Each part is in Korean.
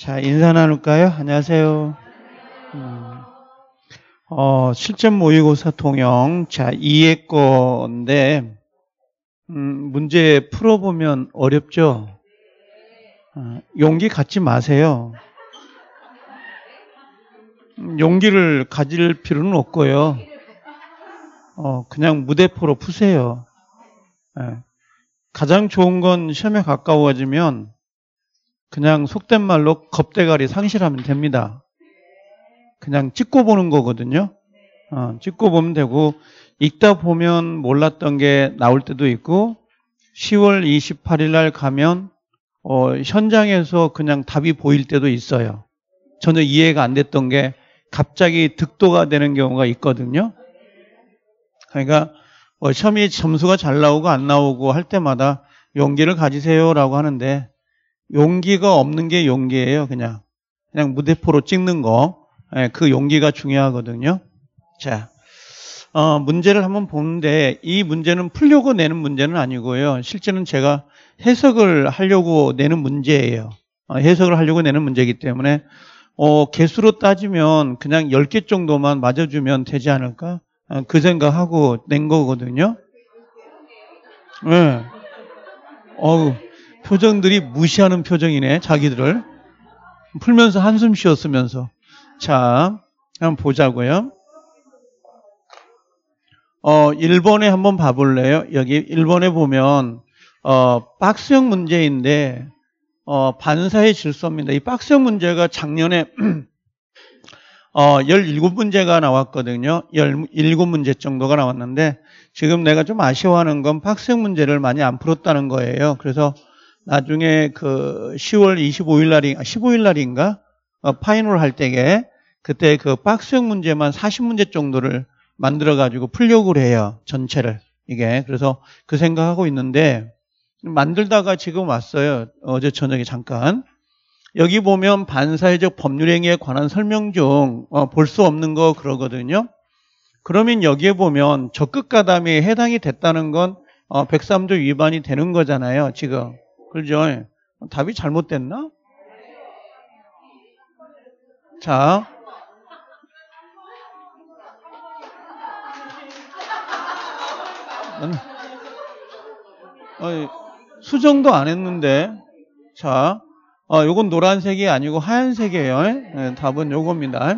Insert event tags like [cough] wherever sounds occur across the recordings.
자, 인사 나눌까요? 안녕하세요. 음. 어, 실전 모의고사 통영. 자, 2의 건데, 음, 문제 풀어보면 어렵죠? 어, 용기 갖지 마세요. 음, 용기를 가질 필요는 없고요. 어, 그냥 무대포로 푸세요. 예. 가장 좋은 건 시험에 가까워지면 그냥 속된 말로 겁대가리 상실하면 됩니다. 그냥 찍고 보는 거거든요. 어, 찍고 보면 되고 읽다 보면 몰랐던 게 나올 때도 있고 10월 28일 날 가면 어, 현장에서 그냥 답이 보일 때도 있어요. 전혀 이해가 안 됐던 게 갑자기 득도가 되는 경우가 있거든요. 그러니까 어, 시험이 점수가 잘 나오고 안 나오고 할 때마다 용기를 가지세요라고 하는데 용기가 없는 게 용기예요. 그냥 그냥 무대포로 찍는 거. 예, 그 용기가 중요하거든요. 자, 어, 문제를 한번 보는데 이 문제는 풀려고 내는 문제는 아니고요. 실제는 제가 해석을 하려고 내는 문제예요. 어, 해석을 하려고 내는 문제이기 때문에 어, 개수로 따지면 그냥 10개 정도만 맞아주면 되지 않을까? 어, 그 생각하고 낸 거거든요. 예. 네. 어우. 표정들이 무시하는 표정이네, 자기들을. 풀면서 한숨 쉬었으면서. 자, 한번 보자고요. 어, 1번에 한번 봐볼래요? 여기 1번에 보면, 어, 박스형 문제인데, 어, 반사의 질서입니다. 이 박스형 문제가 작년에, [clears throat] 어, 17문제가 나왔거든요. 17문제 정도가 나왔는데, 지금 내가 좀 아쉬워하는 건 박스형 문제를 많이 안 풀었다는 거예요. 그래서, 나중에 그 10월 25일 날인 15일 날인가 어, 파이널 할 때에 그때 그 박스형 문제만 40문제 정도를 만들어 가지고 풀려고 해요 전체를 이게 그래서 그 생각하고 있는데 만들다가 지금 왔어요 어제 저녁에 잠깐 여기 보면 반사회적 법률행위에 관한 설명 중 볼수 어, 없는 거 그러거든요 그러면 여기에 보면 적극 가담이 해당이 됐다는 건 103조 어, 위반이 되는 거잖아요 지금 그죠? 예. 답이 잘못됐나? 자. 음. 수정도 안 했는데. 자. 어, 요건 노란색이 아니고 하얀색이에요. 네, 답은 요겁니다.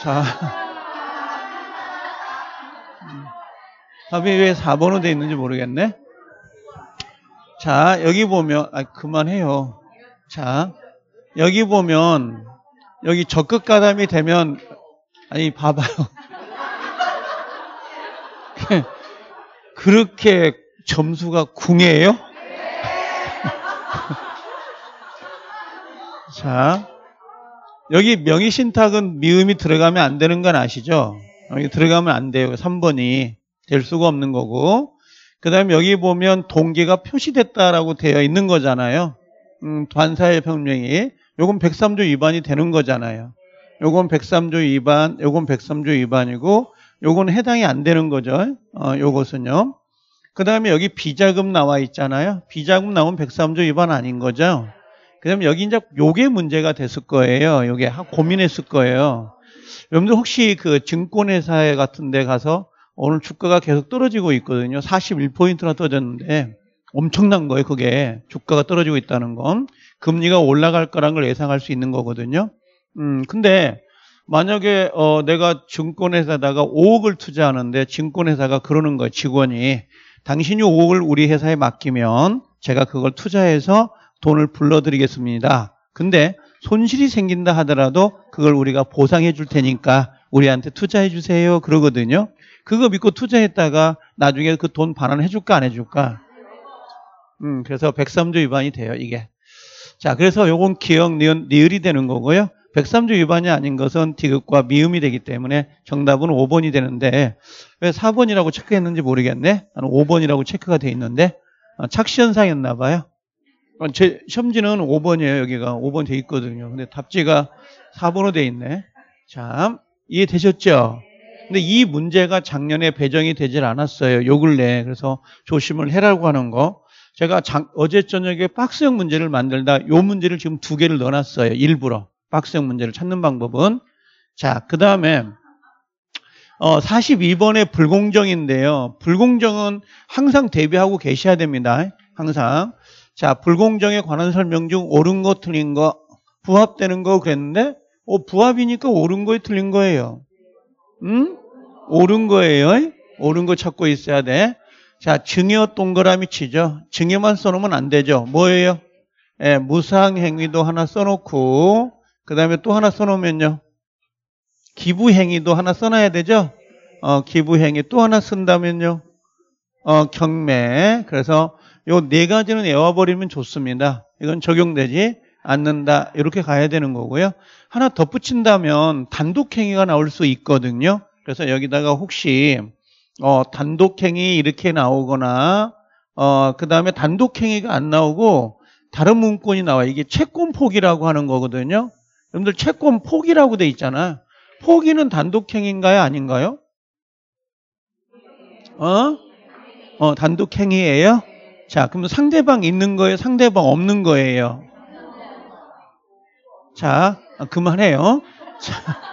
자. 음. 답이 왜 4번으로 돼 있는지 모르겠네. 자, 여기 보면, 아, 그만해요. 자, 여기 보면, 여기 적극 가담이 되면, 아니, 봐봐요. [laughs] 그렇게 점수가 궁예요? [laughs] 자, 여기 명의신탁은 미음이 들어가면 안 되는 건 아시죠? 여기 들어가면 안 돼요. 3번이. 될 수가 없는 거고. 그 다음에 여기 보면 동계가 표시됐다라고 되어 있는 거잖아요. 음, 반사회 혁명이 요건 103조 위반이 되는 거잖아요. 요건 103조 위반, 요건 103조 위반이고 요건 해당이 안 되는 거죠. 어, 요것은요. 그 다음에 여기 비자금 나와 있잖아요. 비자금 나온 103조 위반 아닌 거죠. 그 다음에 여기 이제 요게 문제가 됐을 거예요. 요게 고민했을 거예요. 여러분들 혹시 그 증권회사 에 같은 데 가서 오늘 주가가 계속 떨어지고 있거든요. 41포인트나 떨어졌는데 엄청난 거예요. 그게 주가가 떨어지고 있다는 건 금리가 올라갈 거란 걸 예상할 수 있는 거거든요. 음, 근데 만약에 어, 내가 증권회사다가 5억을 투자하는데 증권회사가 그러는 거예요. 직원이 당신이 5억을 우리 회사에 맡기면 제가 그걸 투자해서 돈을 불러드리겠습니다. 근데 손실이 생긴다 하더라도 그걸 우리가 보상해 줄 테니까 우리한테 투자해 주세요. 그러거든요. 그거 믿고 투자했다가 나중에 그 돈 반환 해줄까 안 해줄까? 음, 그래서 103조 위반이 돼요, 이게. 자, 그래서 요건 기억, 니은, 니을이 되는 거고요. 103조 위반이 아닌 것은 디귿과 미음이 되기 때문에 정답은 5번이 되는데 왜 4번이라고 체크했는지 모르겠네. 나는 5번이라고 체크가 돼 있는데 아, 착시현상이었나 봐요. 어, 제 첨지는 5번이에요. 여기가 5번 돼 있거든요. 근데 답지가 4번으로 돼 있네. 참 이해되셨죠? 근데 이 문제가 작년에 배정이 되질 않았어요. 요근래 그래서 조심을 해라고 하는 거. 제가 어제 저녁에 박스형 문제를 만들다 요 문제를 지금 두 개를 넣어놨어요. 일부러. 박스형 문제를 찾는 방법은. 자, 그 다음에 어, 42번의 불공정인데요. 불공정은 항상 대비하고 계셔야 됩니다. 항상. 자, 불공정에 관한 설명 중 옳은 거, 틀린 거, 부합되는 거 그랬는데, 어, 부합이니까 옳은 거에 틀린 거예요. 응? 음? 옳은 거예요. 옳은 거 찾고 있어야 돼. 자, 증여 동그라미 치죠. 증여만 써놓으면 안 되죠. 뭐예요? 예, 무상 행위도 하나 써놓고 그 다음에 또 하나 써놓으면요. 기부 행위도 하나 써놔야 되죠. 어, 기부 행위 또 하나 쓴다면요. 어, 경매. 그래서 요 네 가지는 외워버리면 좋습니다. 이건 적용되지 않는다. 이렇게 가야 되는 거고요. 하나 덧붙인다면 단독 행위가 나올 수 있거든요. 그래서 여기다가 혹시 어, 단독행위 이렇게 나오거나 어, 그 다음에 단독행위가 안 나오고 다른 문건이 나와 이게 채권 포기라고 하는 거거든요. 여러분들 채권 포기라고 돼 있잖아. 포기는 단독행위인가요? 아닌가요? 어? 어, 단독행위예요? 자, 그럼 상대방 있는 거예요? 상대방 없는 거예요? 자, 아, 그만해요. 자.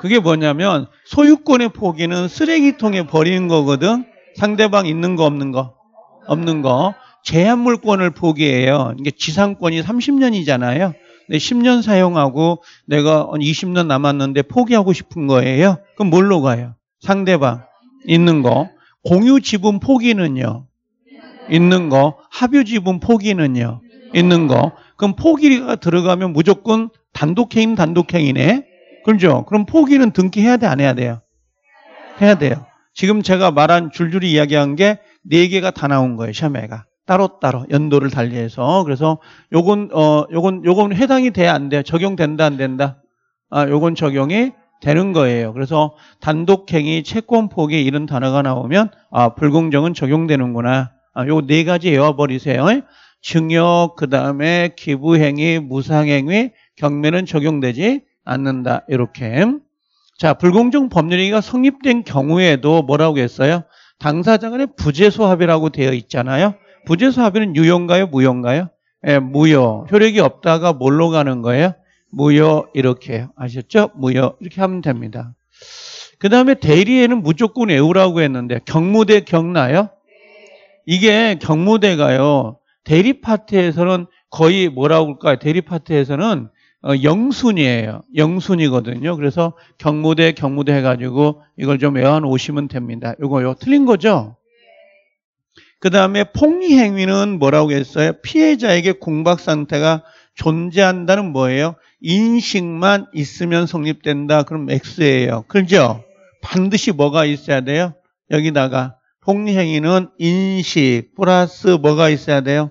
그게 뭐냐면 소유권의 포기는 쓰레기통에 버리는 거거든. 상대방 있는 거 없는 거 없는 거 제한물권을 포기해요. 이게 지상권이 30년이잖아요. 근 10년 사용하고 내가 20년 남았는데 포기하고 싶은 거예요. 그럼 뭘로 가요? 상대방 있는 거 공유 지분 포기는요. 있는 거 합유 지분 포기는요. 있는 거 그럼 포기가 들어가면 무조건 단독행위 단독행이네 그렇죠? 그럼 포기는 등기해야 돼, 안 해야 돼요? 해야 돼요. 지금 제가 말한 줄줄이 이야기한 게 네 개가 다 나온 거예요, 샤메가. 따로따로 연도를 달리해서 그래서 요건 어 요건 요건 해당이 돼야 안 돼요. 적용된다 안 된다. 아, 요건 적용이 되는 거예요. 그래서 단독행위, 채권 포기 이런 단어가 나오면 아, 불공정은 적용되는구나. 아, 요 네 가지 외워 버리세요. 증여, 그다음에 기부행위, 무상행위, 경매는 적용되지 않는다. 이렇게. 자, 불공정 법률행위가 성립된 경우에도 뭐라고 했어요? 당사자 간의 부재소 합의라고 되어 있잖아요. 부재소 합의는 유효인가요? 무효인가요? 예, 무효. 효력이 없다가 뭘로 가는 거예요? 무효 이렇게 아셨죠? 무효 이렇게 하면 됩니다. 그 다음에 대리에는 무조건 애우라고 했는데 경무대 경나요? 이게 경무대가요. 대리 파트에서는 거의 뭐라고 할까요? 대리 파트에서는 어, 영순이에요. 영순이거든요. 그래서 경무대 경무대 해가지고 이걸 좀 외워놓으시면 됩니다. 이거 요 틀린 거죠? 그 다음에 폭리 행위는 뭐라고 했어요? 피해자에게 공박 상태가 존재한다는 뭐예요? 인식만 있으면 성립된다. 그럼 X예요. 그렇죠? 반드시 뭐가 있어야 돼요? 여기다가 폭리 행위는 인식 플러스 뭐가 있어야 돼요?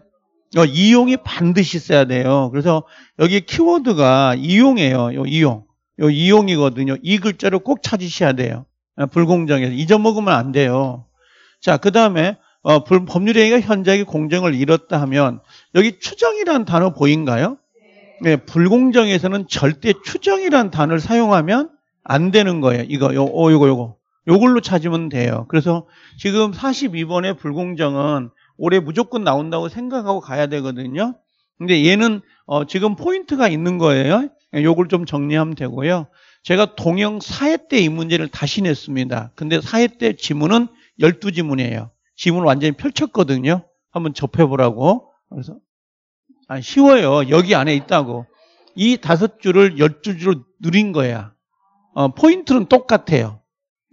어, 이용이 반드시 있어야 돼요. 그래서 여기 키워드가 이용이에요. 요 이용. 요 이용이거든요. 이 글자를 꼭 찾으셔야 돼요. 아, 불공정에서 잊어먹으면 안 돼요. 자, 그 다음에 어, 법률행위가 현저하게 공정을 잃었다 하면 여기 추정이란 단어 보인가요? 네, 불공정에서는 절대 추정이란 단어를 사용하면 안 되는 거예요. 이거, 요, 어, 요거, 요거. 요걸로 찾으면 돼요. 그래서 지금 42번의 불공정은 올해 무조건 나온다고 생각하고 가야 되거든요. 근데 얘는 어, 지금 포인트가 있는 거예요. 요걸 좀 정리하면 되고요. 제가 동영 4회때 이 문제를 다시 냈습니다. 근데 4회때 지문은 12지문이에요. 지문 을 완전히 펼쳤거든요. 한번 접해보라고. 그래서 아, 쉬워요. 여기 안에 있다고. 이 다섯 줄을 12줄로 누린 거야. 어, 포인트는 똑같아요.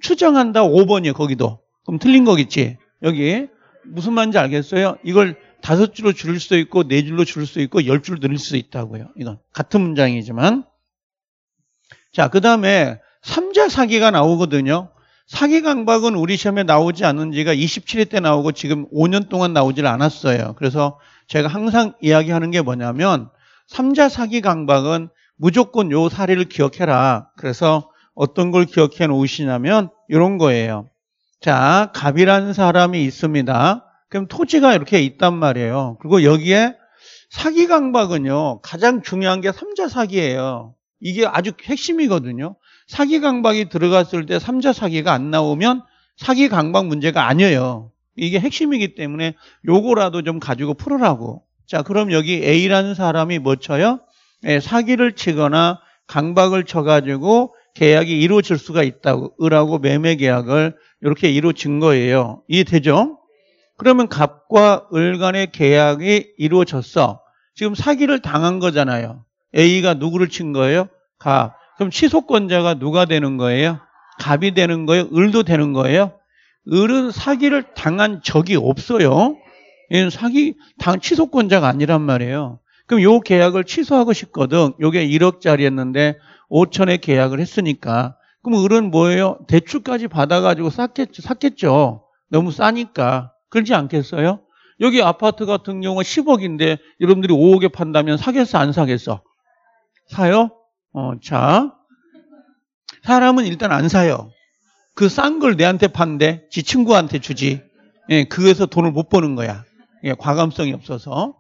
추정한다 5번이에요. 거기도. 그럼 틀린 거겠지. 여기 무슨 말인지 알겠어요? 이걸 다섯 줄로 줄일 수도 있고 네 줄로 줄일 수도 있고 열 줄 늘릴 수도 있다고요. 이건 같은 문장이지만 자, 그다음에 삼자 사기가 나오거든요. 사기 강박은 우리 시험에 나오지 않은 지가 27회 때 나오고 지금 5년 동안 나오질 않았어요. 그래서 제가 항상 이야기하는 게 뭐냐면 삼자 사기 강박은 무조건 요 사례를 기억해라. 그래서 어떤 걸 기억해 놓으시냐면 이런 거예요. 자, 갑이라는 사람이 있습니다. 그럼 토지가 이렇게 있단 말이에요. 그리고 여기에 사기 강박은요, 가장 중요한 게 3자 사기예요. 이게 아주 핵심이거든요. 사기 강박이 들어갔을 때 3자 사기가 안 나오면 사기 강박 문제가 아니에요. 이게 핵심이기 때문에 요거라도 좀 가지고 풀으라고. 자, 그럼 여기 A라는 사람이 뭐 쳐요? 예, 사기를 치거나 강박을 쳐가지고 계약이 이루어질 수가 있다고 을하고 매매 계약을 이렇게 이루어진 거예요. 이해되죠? 그러면 갑과 을 간의 계약이 이루어졌어. 지금 사기를 당한 거잖아요. A가 누구를 친 거예요? 갑. 그럼 취소권자가 누가 되는 거예요? 갑이 되는 거예요? 을도 되는 거예요? 을은 사기를 당한 적이 없어요. 예, 사기 당 취소권자가 아니란 말이에요. 그럼 요 계약을 취소하고 싶거든. 요게 1억짜리였는데 5천에 계약을 했으니까 그럼 을은 뭐예요? 대출까지 받아가지고 샀겠죠. 샀겠죠. 너무 싸니까. 그렇지 않겠어요? 여기 아파트 같은 경우 10억인데 여러분들이 5억에 판다면 사겠어? 안 사겠어? 사요? 어, 자. 사람은 일단 안 사요. 그 싼 걸 내한테 판대. 지 친구한테 주지. 예, 그에서 돈을 못 버는 거야. 예, 과감성이 없어서.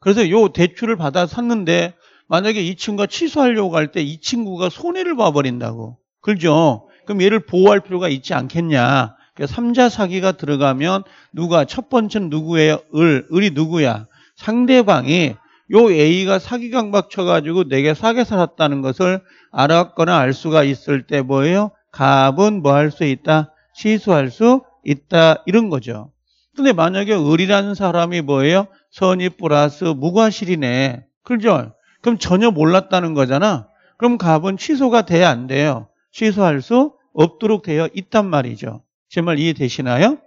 그래서 요 대출을 받아 샀는데 만약에 이 친구가 취소하려고 할 때 이 친구가 손해를 봐버린다고. 그죠? 그럼 얘를 보호할 필요가 있지 않겠냐. 그 그러니까 3자 사기가 들어가면 누가 첫 번째는 누구예요? 을. 을이 누구야? 상대방이 요 A가 사기 강박쳐가지고 내게 사게 살았다는 것을 알았거나 알 수가 있을 때 뭐예요? 갑은 뭐 할 수 있다? 취소할 수 있다. 이런 거죠. 근데 만약에 을이라는 사람이 뭐예요? 선입 플러스 무과실이네. 그죠? 그럼 전혀 몰랐다는 거잖아. 그럼 갑은 취소가 돼야 안 돼요. 취소할 수 없도록 되어 있단 말이죠. 제 말 이해되시나요?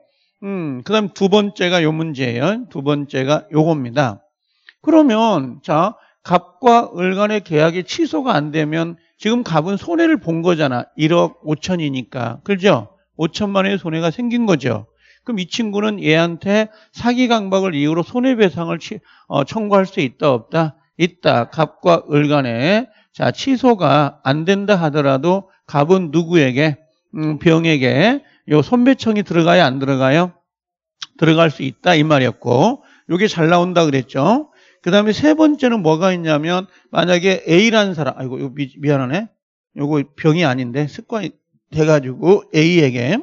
음, 그 다음 두 번째가 요 문제예요. 두 번째가 요겁니다. 그러면, 자, 갑과 을 간의 계약이 취소가 안 되면 지금 갑은 손해를 본 거잖아. 1억 5천이니까. 그죠? 5천만 원의 손해가 생긴 거죠. 그럼 이 친구는 얘한테 사기 강박을 이유로 손해배상을 어, 청구할 수 있다 없다? 있다. 갑과 을 간에 자 취소가 안 된다 하더라도 갑은 누구에게 음, 병에게 요 손배청이 들어가야 안 들어가요? 들어갈 수 있다 이 말이었고 요게 잘 나온다 그랬죠. 그 다음에 세 번째는 뭐가 있냐면 만약에 A라는 사람 아이고 요 미, 미안하네. 요거 병이 아닌데 습관이 돼가지고 A에게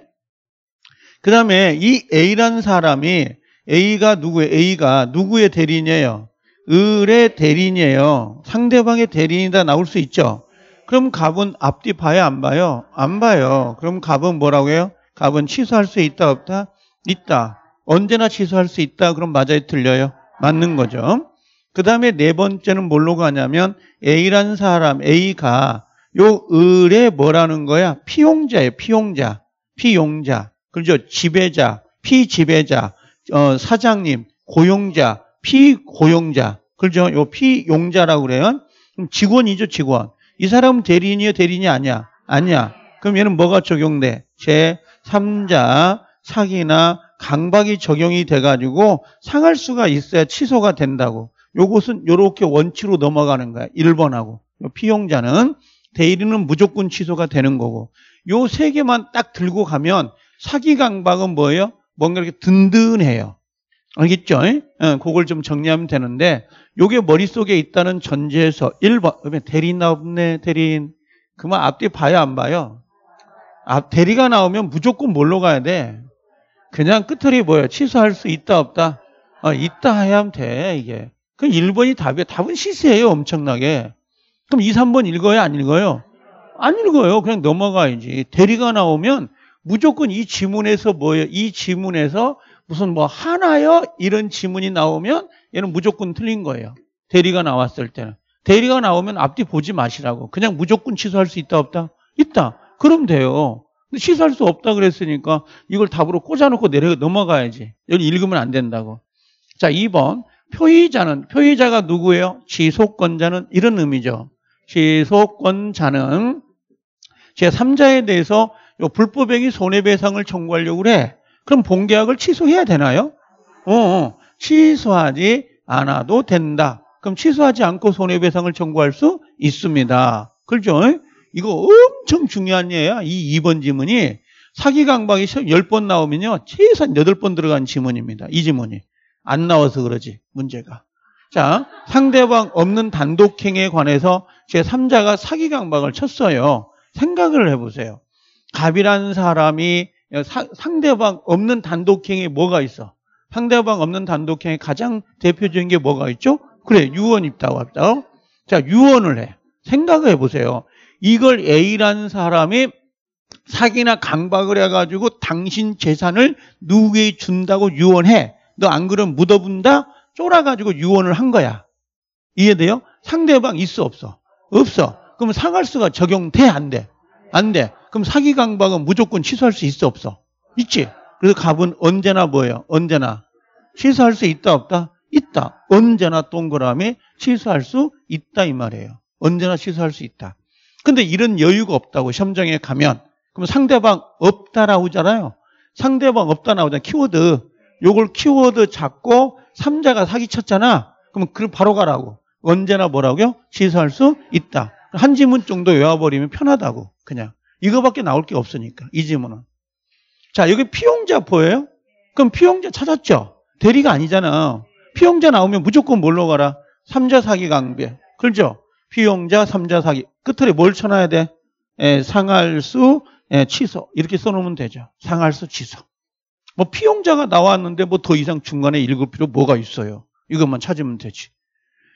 그 다음에 이 A라는 사람이 A가 누구의 A가 누구의 대리인이에요? 을의 대리인이에요. 상대방의 대리인이다 나올 수 있죠. 그럼 갑은 앞뒤 봐야 안 봐요? 안 봐요. 그럼 갑은 뭐라고 해요? 갑은 취소할 수 있다 없다? 있다. 언제나 취소할 수 있다. 그럼 맞아요? 틀려요? 맞는 거죠. 그 다음에 네 번째는 뭘로 가냐면 A라는 사람, A가 요 을의 뭐라는 거야? 피용자예요. 피용자. 피용자. 그죠? 렇 지배자, 피지배자, 어, 사장님, 고용자, 피고용자. 그렇죠? 요 피용자라고 그래요. 그럼 직원이죠, 직원. 이 사람은 대리인이요, 대리인이 아니야. 아니야. 그럼 얘는 뭐가 적용돼? 제3자 사기나 강박이 적용이 돼가지고 상할 수가 있어야 취소가 된다고. 요것은 요렇게 원치로 넘어가는 거야. 1번하고. 피용자는 대리는 무조건 취소가 되는 거고. 요 세 개만 딱 들고 가면 사기 강박은 뭐예요? 뭔가 이렇게 든든해요. 알겠죠? 어, 그걸 좀 정리하면 되는데 요게 머릿속에 있다는 전제에서 1번 그러면 대리인 나오네 대리인 그만 앞뒤 봐요 안 봐요? 앞 대리가 나오면 무조건 뭘로 가야 돼? 그냥 끝털이 뭐예요? 취소할 수 있다 없다? 어, 있다 해야 돼 이게 그 1번이 답이에요 답은 시세예요 엄청나게 그럼 2, 3번 읽어요 안 읽어요? 안 읽어요 그냥 넘어가야지 대리가 나오면 무조건 이 지문에서 뭐예요? 이 지문에서 무슨 뭐 하나요? 이런 지문이 나오면 얘는 무조건 틀린 거예요. 대리가 나왔을 때는. 대리가 나오면 앞뒤 보지 마시라고. 그냥 무조건 취소할 수 있다 없다? 있다. 그럼 돼요. 취소할 수 없다 그랬으니까 이걸 답으로 꽂아놓고 내려 넘어가야지. 여기 읽으면 안 된다고. 자, 2번. 표의자는 표의자가 누구예요? 지속권자는 이런 의미죠. 지속권자는 제3자에 대해서 불법행위 손해배상을 청구하려고 그래. 그럼 본계약을 취소해야 되나요? 어, 어, 취소하지 않아도 된다. 그럼 취소하지 않고 손해배상을 청구할 수 있습니다. 그렇죠? 이거 엄청 중요한 예야. 이 2번 지문이 사기 강박이 10번 나오면요. 최소 8번 들어간 지문입니다. 이 지문이. 안 나와서 그러지. 문제가. 자, 상대방 없는 단독행에 관해서 제3자가 사기 강박을 쳤어요. 생각을 해보세요. 갑이라는 사람이 사, 상대방 없는 단독행에 뭐가 있어? 상대방 없는 단독행에 가장 대표적인 게 뭐가 있죠? 그래, 유언 있다고 합니다. 자, 유언을 해. 생각을 해보세요. 이걸 A라는 사람이 사기나 강박을 해가지고 당신 재산을 누구에게 준다고 유언해. 너 안 그러면 묻어본다 쫄아가지고 유언을 한 거야. 이해돼요? 상대방 있어, 없어? 없어. 그러면 상할 수가 적용돼? 안 돼? 안 돼. 그럼 사기 강박은 무조건 취소할 수 있어 없어? 있지. 그래서 갑은 언제나 뭐예요? 언제나 취소할 수 있다 없다? 있다. 언제나 동그라미 취소할 수 있다 이 말이에요. 언제나 취소할 수 있다. 근데 이런 여유가 없다고 시험장에 가면 그럼 상대방 없다 나오잖아요. 상대방 없다 나오잖아. 키워드. 요걸 키워드 잡고 삼자가 사기쳤잖아. 그럼 그 바로 가라고. 언제나 뭐라고요? 취소할 수 있다. 한 지문 정도 외워버리면 편하다고. 그냥. 이거밖에 나올 게 없으니까 이질문은자 여기 피용자 보여요? 그럼 피용자 찾았죠? 대리가 아니잖아. 피용자 나오면 무조건 뭘로 가라? 3자 사기 강배. 그렇죠? 피용자, 3자 사기. 끝에 뭘 쳐놔야 돼? 에, 예, 상할수, 에, 예, 취소. 이렇게 써놓으면 되죠. 상할수, 취소. 뭐 피용자가 나왔는데 뭐 더 이상 중간에 읽을 필요 뭐가 있어요. 이것만 찾으면 되지.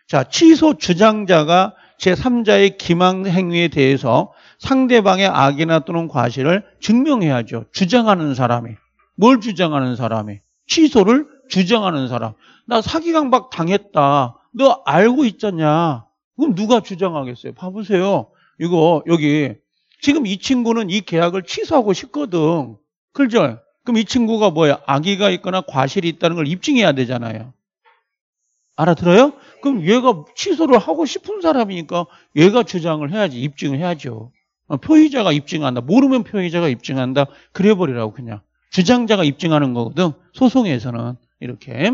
자, 취소 주장자가 제3자의 기망 행위에 대해서 상대방의 악이나 또는 과실을 증명해야죠. 주장하는 사람이. 뭘 주장하는 사람이? 취소를 주장하는 사람. 나 사기강박 당했다. 너 알고 있잖냐. 그럼 누가 주장하겠어요? 봐보세요. 이거 여기 지금 이 친구는 이 계약을 취소하고 싶거든. 그죠? 그럼 이 친구가 뭐야? 악의가 있거나 과실이 있다는 걸 입증해야 되잖아요. 알아들어요? 그럼 얘가 취소를 하고 싶은 사람이니까 얘가 주장을 해야지, 입증을 해야죠. 어, 표의자가 입증한다. 모르면 표의자가 입증한다. 그래버리라고 그냥. 주장자가 입증하는 거거든. 소송에서는 이렇게.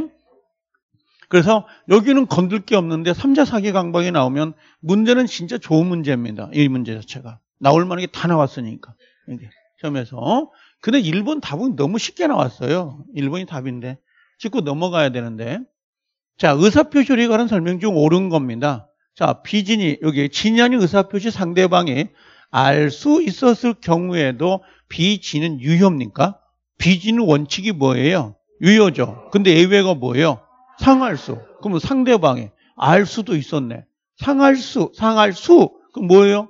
그래서 여기는 건들 게 없는데 3자 사기 강박이 나오면 문제는 진짜 좋은 문제입니다. 이 문제 자체가. 나올 만한 게 다 나왔으니까. 이게 점에서. 근데 1번 답은 너무 쉽게 나왔어요. 1번이 답인데. 짚고 넘어가야 되는데. 자, 의사표시리에 관한 설명 중 옳은 겁니다. 자, 비진이, 여기 진이 아닌 의사표시 상대방이 알수 있었을 경우에도 비지는 유효입니까? 비지는 원칙이 뭐예요? 유효죠. 근데 예외가 뭐예요? 상할 수. 그러면 상대방이 알 수도 있었네. 상할 수, 상할 수. 그럼 뭐예요?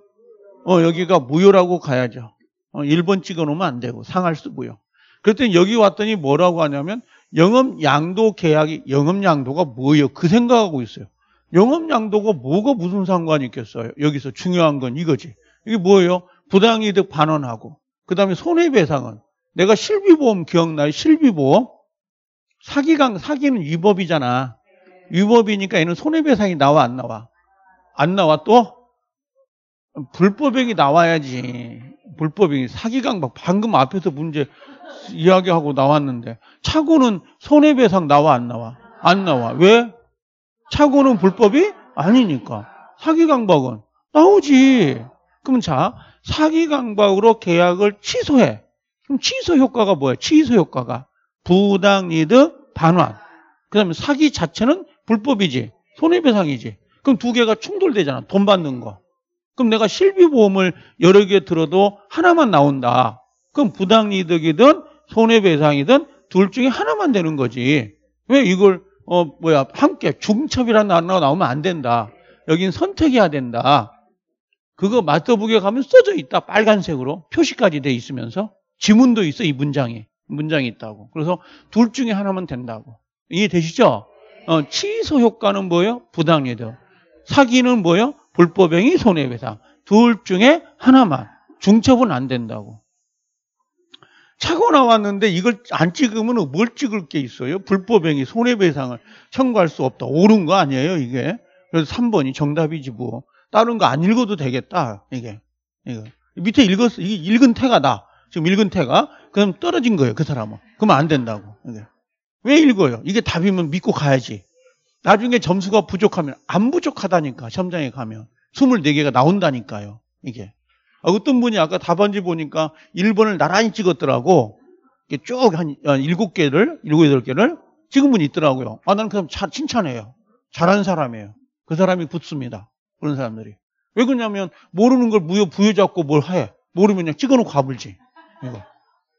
어, 여기가 무효라고 가야죠. 어, 1번 찍어 놓으면 안 되고 상할 수 무효. 그랬더니 여기 왔더니 뭐라고 하냐면 영업 양도 계약이 영업 양도가 뭐예요? 그 생각하고 있어요. 영업 양도가 뭐가 무슨 상관이 있겠어요? 여기서 중요한 건 이거지. 이게 뭐예요? 부당이득 반환하고 그 다음에 손해배상은 내가 실비보험 기억나요? 실비보험 사기강 사기는 위법이잖아. 위법이니까 얘는 손해배상이 나와 안 나와? 안 나와 또 불법행위 나와야지. 불법행위 사기강 박 방금 앞에서 문제 이야기하고 나왔는데 차고는 손해배상 나와 안 나와? 안 나와. 왜? 차고는 불법이 아니니까. 사기강박은 나오지. 그럼 자, 사기 강박으로 계약을 취소해. 그럼 취소 효과가 뭐야? 취소 효과가 부당 이득 반환. 그다음에 사기 자체는 불법이지. 손해배상이지. 그럼 두 개가 충돌되잖아. 돈 받는 거. 그럼 내가 실비보험을 여러 개 들어도 하나만 나온다. 그럼 부당이득이든 손해배상이든 둘 중에 하나만 되는 거지. 왜 이걸 어 뭐야 함께 중첩이라는 단어가 나오면 안 된다. 여긴 선택해야 된다. 그거 마트북에 가면 써져 있다. 빨간색으로. 표시까지 돼 있으면서. 지문도 있어. 이 문장에. 문장이 있다고. 그래서 둘 중에 하나면 된다고. 이해되시죠? 네. 어, 취소 효과는 뭐예요? 부당해도 사기는 뭐예요? 불법행위 손해배상. 둘 중에 하나만. 중첩은 안 된다고. 차고 나왔는데 이걸 안 찍으면 뭘 찍을 게 있어요? 불법행위 손해배상을 청구할 수 없다. 옳은 거 아니에요, 이게? 그래서 3번이 정답이지 뭐. 다른 거 안 읽어도 되겠다. 이게. 이거. 밑에 읽었, 어 읽은 태가 나. 지금 읽은 태가. 그럼 떨어진 거예요. 그 사람은. 그러면 안 된다고. 이게. 왜 읽어요? 이게 답이면 믿고 가야지. 나중에 점수가 부족하면 안 부족하다니까. 점장에 가면. 24개가 나온다니까요. 이게. 아, 어떤 분이 아까 답안지 보니까 1번을 나란히 찍었더라고. 쭉 한 7개를, 7, 8개를 찍은 분이 있더라고요. 아, 나는 그럼 칭찬해요. 잘한 사람이에요. 그 사람이 붙습니다. 그런 사람들이. 왜 그러냐면 모르는 걸 무효 부여잡고 뭘 해. 모르면 그냥 찍어놓고 가불지. 이거.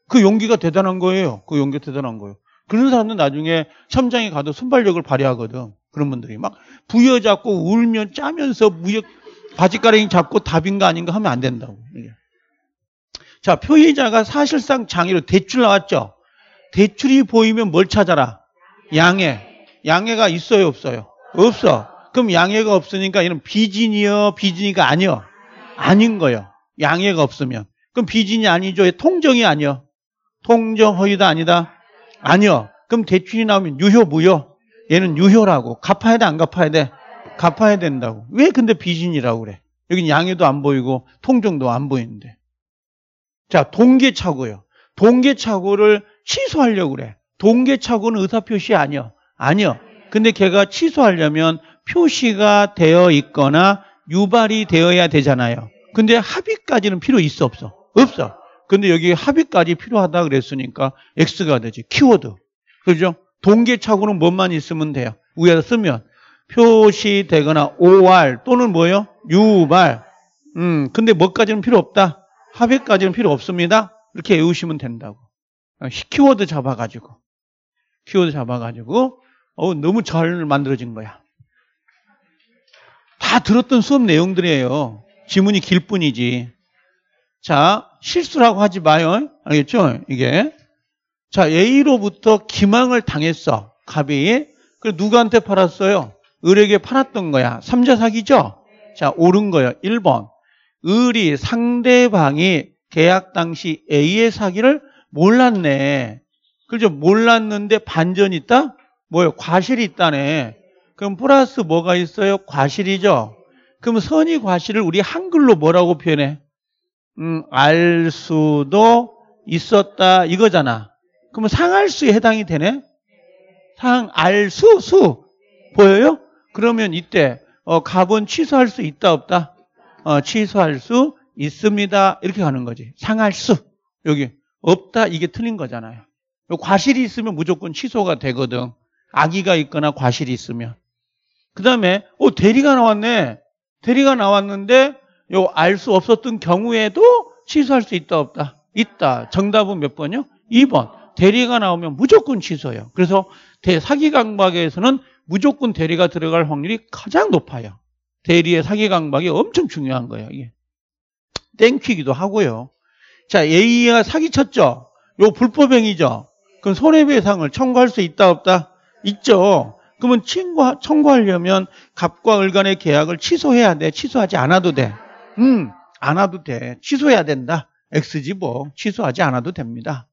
그 용기가 대단한 거예요. 그 용기가 대단한 거예요. 그런 사람들 나중에 첨장에 가도 순발력을 발휘하거든. 그런 분들이 막 부여잡고 울면 짜면서 무역 바지가랭이 잡고 답인가 아닌가 하면 안 된다고. 이게. 자, 표의자가 사실상 장애로 대출 나왔죠. 대출이 보이면 뭘 찾아라. 양해. 양해가 있어요, 없어요? 없어. 그럼 양해가 없으니까 이런 비진이요, 비진이가 아니요. 아닌 거예요. 양해가 없으면. 그럼 비진이 아니죠. 통정이 아니요. 통정 허위다 아니다. 아니요. 그럼 대출이 나오면 유효 무효. 얘는 유효라고. 갚아야 돼, 안 갚아야 돼? 갚아야 된다고. 왜 근데 비진이라고 그래? 여긴 양해도 안 보이고 통정도 안 보이는데. 자, 동계착오요. 동계착오를 취소하려고 그래. 동계착오는 의사표시 아니요. 아니요. 근데 걔가 취소하려면 표시가 되어 있거나 유발이 되어야 되잖아요. 근데 합의까지는 필요 있어 없어? 없어. 근데 여기 합의까지 필요하다 그랬으니까 X가 되지. 키워드. 그죠? 동계착오는 뭐만 있으면 돼요. 위에다 쓰면 표시되거나 OR 또는 뭐예요? 유발. 음, 근데 뭐까지는 필요 없다. 합의까지는 필요 없습니다. 이렇게 외우시면 된다고. 어, 키워드 잡아가지고. 키워드 잡아가지고. 어, 우 너무 잘 만들어진 거야. 다 들었던 수업 내용들이에요. 지문이 길 뿐이지. 자, 실수라고 하지 마요. 알겠죠? 이게. 자, A로부터 기망을 당했어. 갑이. 그래 누구한테 팔았어요? 을에게 팔았던 거야. 삼자 사기죠? 자, 옳은 거예요. 1번. 을이 상대방이 계약 당시 A의 사기를 몰랐네. 그죠? 몰랐는데 반전이 있다? 뭐예요? 과실이 있다네. 그럼 플러스 뭐가 있어요? 과실이죠. 그럼 선의 과실을 우리 한글로 뭐라고 표현해? 음, 알 수도 있었다 이거잖아. 그럼 상할 수에 해당이 되네. 상 알 수수 보여요? 그러면 이때 어, 갑은 취소할 수 있다 없다. 어, 취소할 수 있습니다. 이렇게 가는 거지. 상할 수 여기 없다 이게 틀린 거잖아요. 과실이 있으면 무조건 취소가 되거든. 아기가 있거나 과실이 있으면. 그 다음에 어 대리가 나왔네. 대리가 나왔는데 요 알 수 없었던 경우에도 취소할 수 있다 없다. 있다. 정답은 몇 번이요? 2번. 대리가 나오면 무조건 취소예요. 그래서 사기 강박에서는 무조건 대리가 들어갈 확률이 가장 높아요. 대리의 사기 강박이 엄청 중요한 거예요. 이게. 땡큐기도 하고요. 자, A가 사기쳤죠? 요 불법행위죠? 그럼 손해배상을 청구할 수 있다 없다? 있죠? 그러면 친구, 청구하려면 갑과 을 간의 계약을 취소해야 돼. 취소하지 않아도 돼. 음, 안아도 돼. 취소해야 된다. X지 뭐. 취소하지 않아도 됩니다.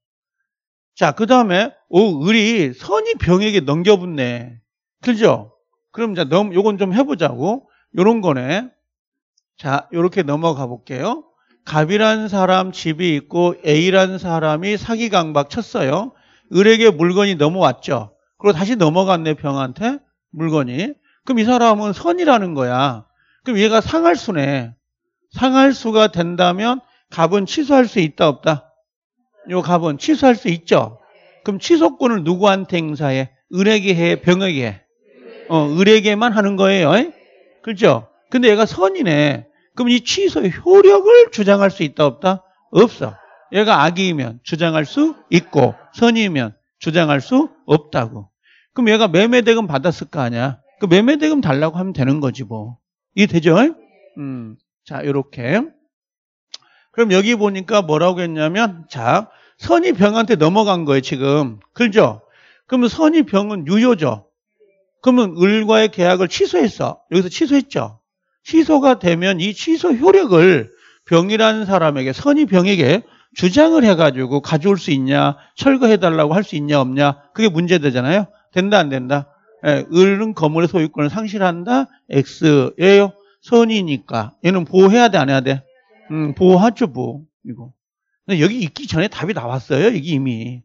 자, 그 다음에, 오, 을이 선이 병에게 넘겨붙네. 그죠? 그럼 자, 넘, 요건 좀 해보자고. 요런 거네. 자, 요렇게 넘어가 볼게요. 갑이란 사람 집이 있고 A란 사람이 사기 강박 쳤어요. 을에게 물건이 넘어왔죠. 그리고 다시 넘어갔네 병한테 물건이. 그럼 이 사람은 선이라는 거야. 그럼 얘가 상할수네. 상할수가 된다면 갑은 취소할 수 있다 없다. 요 갑은 취소할 수 있죠. 그럼 취소권을 누구한테 행사해? 을에게 해, 병에게 해. 어, 을에게만 하는 거예요. 그렇죠? 근데 얘가 선이네. 그럼 이 취소의 효력을 주장할 수 있다 없다? 없어. 얘가 악이면 주장할 수 있고 선이면 주장할 수 없다고. 그럼 얘가 매매대금 받았을 거 아니야. 그 매매대금 달라고 하면 되는 거지 뭐. 이게 되죠? 음. 자, 요렇게. 그럼 여기 보니까 뭐라고 했냐면 자, 선이 병한테 넘어간 거예요, 지금. 그죠? 그러면 선이 병은 유효죠. 그러면 을과의 계약을 취소했어. 여기서 취소했죠. 취소가 되면 이 취소 효력을 병이라는 사람에게 선이 병에게 주장을 해가지고 가져올 수 있냐, 철거해달라고 할 수 있냐 없냐 그게 문제 되잖아요. 된다 안 된다? 예, 을은 건물의 소유권을 상실한다. X예요. 선이니까 얘는 보호해야 돼 안 해야 돼? 음, 보호하죠 보호 뭐. 이거. 근데 여기 있기 전에 답이 나왔어요. 여기 이미.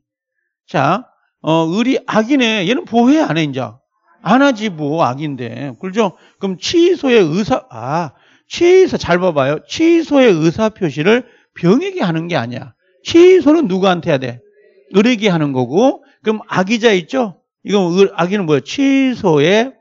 자, 어, 을이 악이네. 얘는 보호해 안 해, 이제. 안 하지 뭐 악인데. 그죠? 렇 그럼 취소의 의사 아, 취소 잘 봐봐요. 취소의 의사 표시를 병에게 하는 게 아니야. 취소는 누구한테 해야 돼? 을에게 하는 거고. 그럼 악의자 있죠? 이건 그 아기는 뭐야? 취소의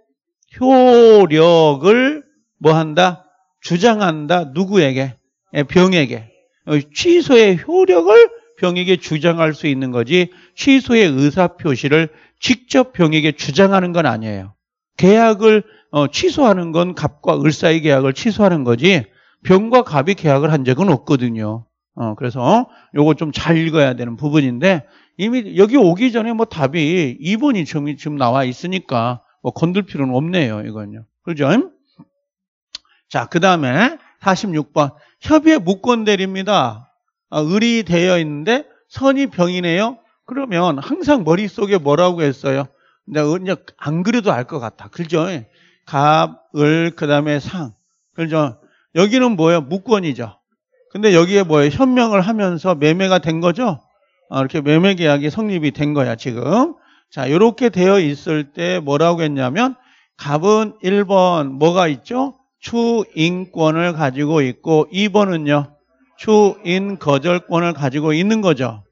효력을 뭐 한다? 주장한다. 누구에게? 예, 병에게. 어, 취소의 효력을 병에게 주장할 수 있는 거지 취소의 의사표시를 직접 병에게 주장하는 건 아니에요. 계약을 어, 취소하는 건 갑과 을사의 계약을 취소하는 거지 병과 갑이 계약을 한 적은 없거든요. 어, 그래서 요거 좀 잘 읽어야 되는 부분인데 이미 여기 오기 전에 뭐 답이 2번이 지금 나와 있으니까 뭐 건들 필요는 없네요, 이건요. 그죠? 자, 그 다음에 46번. 협의의 무권 대리입니다. 아, 을이 되어 있는데 선이 병이네요. 그러면 항상 머릿속에 뭐라고 했어요? 내가 안 그래도 알 것 같아. 그죠? 갑, 을, 그 다음에 상. 그죠? 여기는 뭐예요? 무권이죠. 근데 여기에 뭐예요? 현명을 하면서 매매가 된 거죠? 어, 이렇게 매매 계약이 성립이 된 거야 지금 자 이렇게 되어 있을 때 뭐라고 했냐면 갑은 1번 뭐가 있죠? 추인권을 가지고 있고 2번은요 추인거절권을 가지고 있는 거죠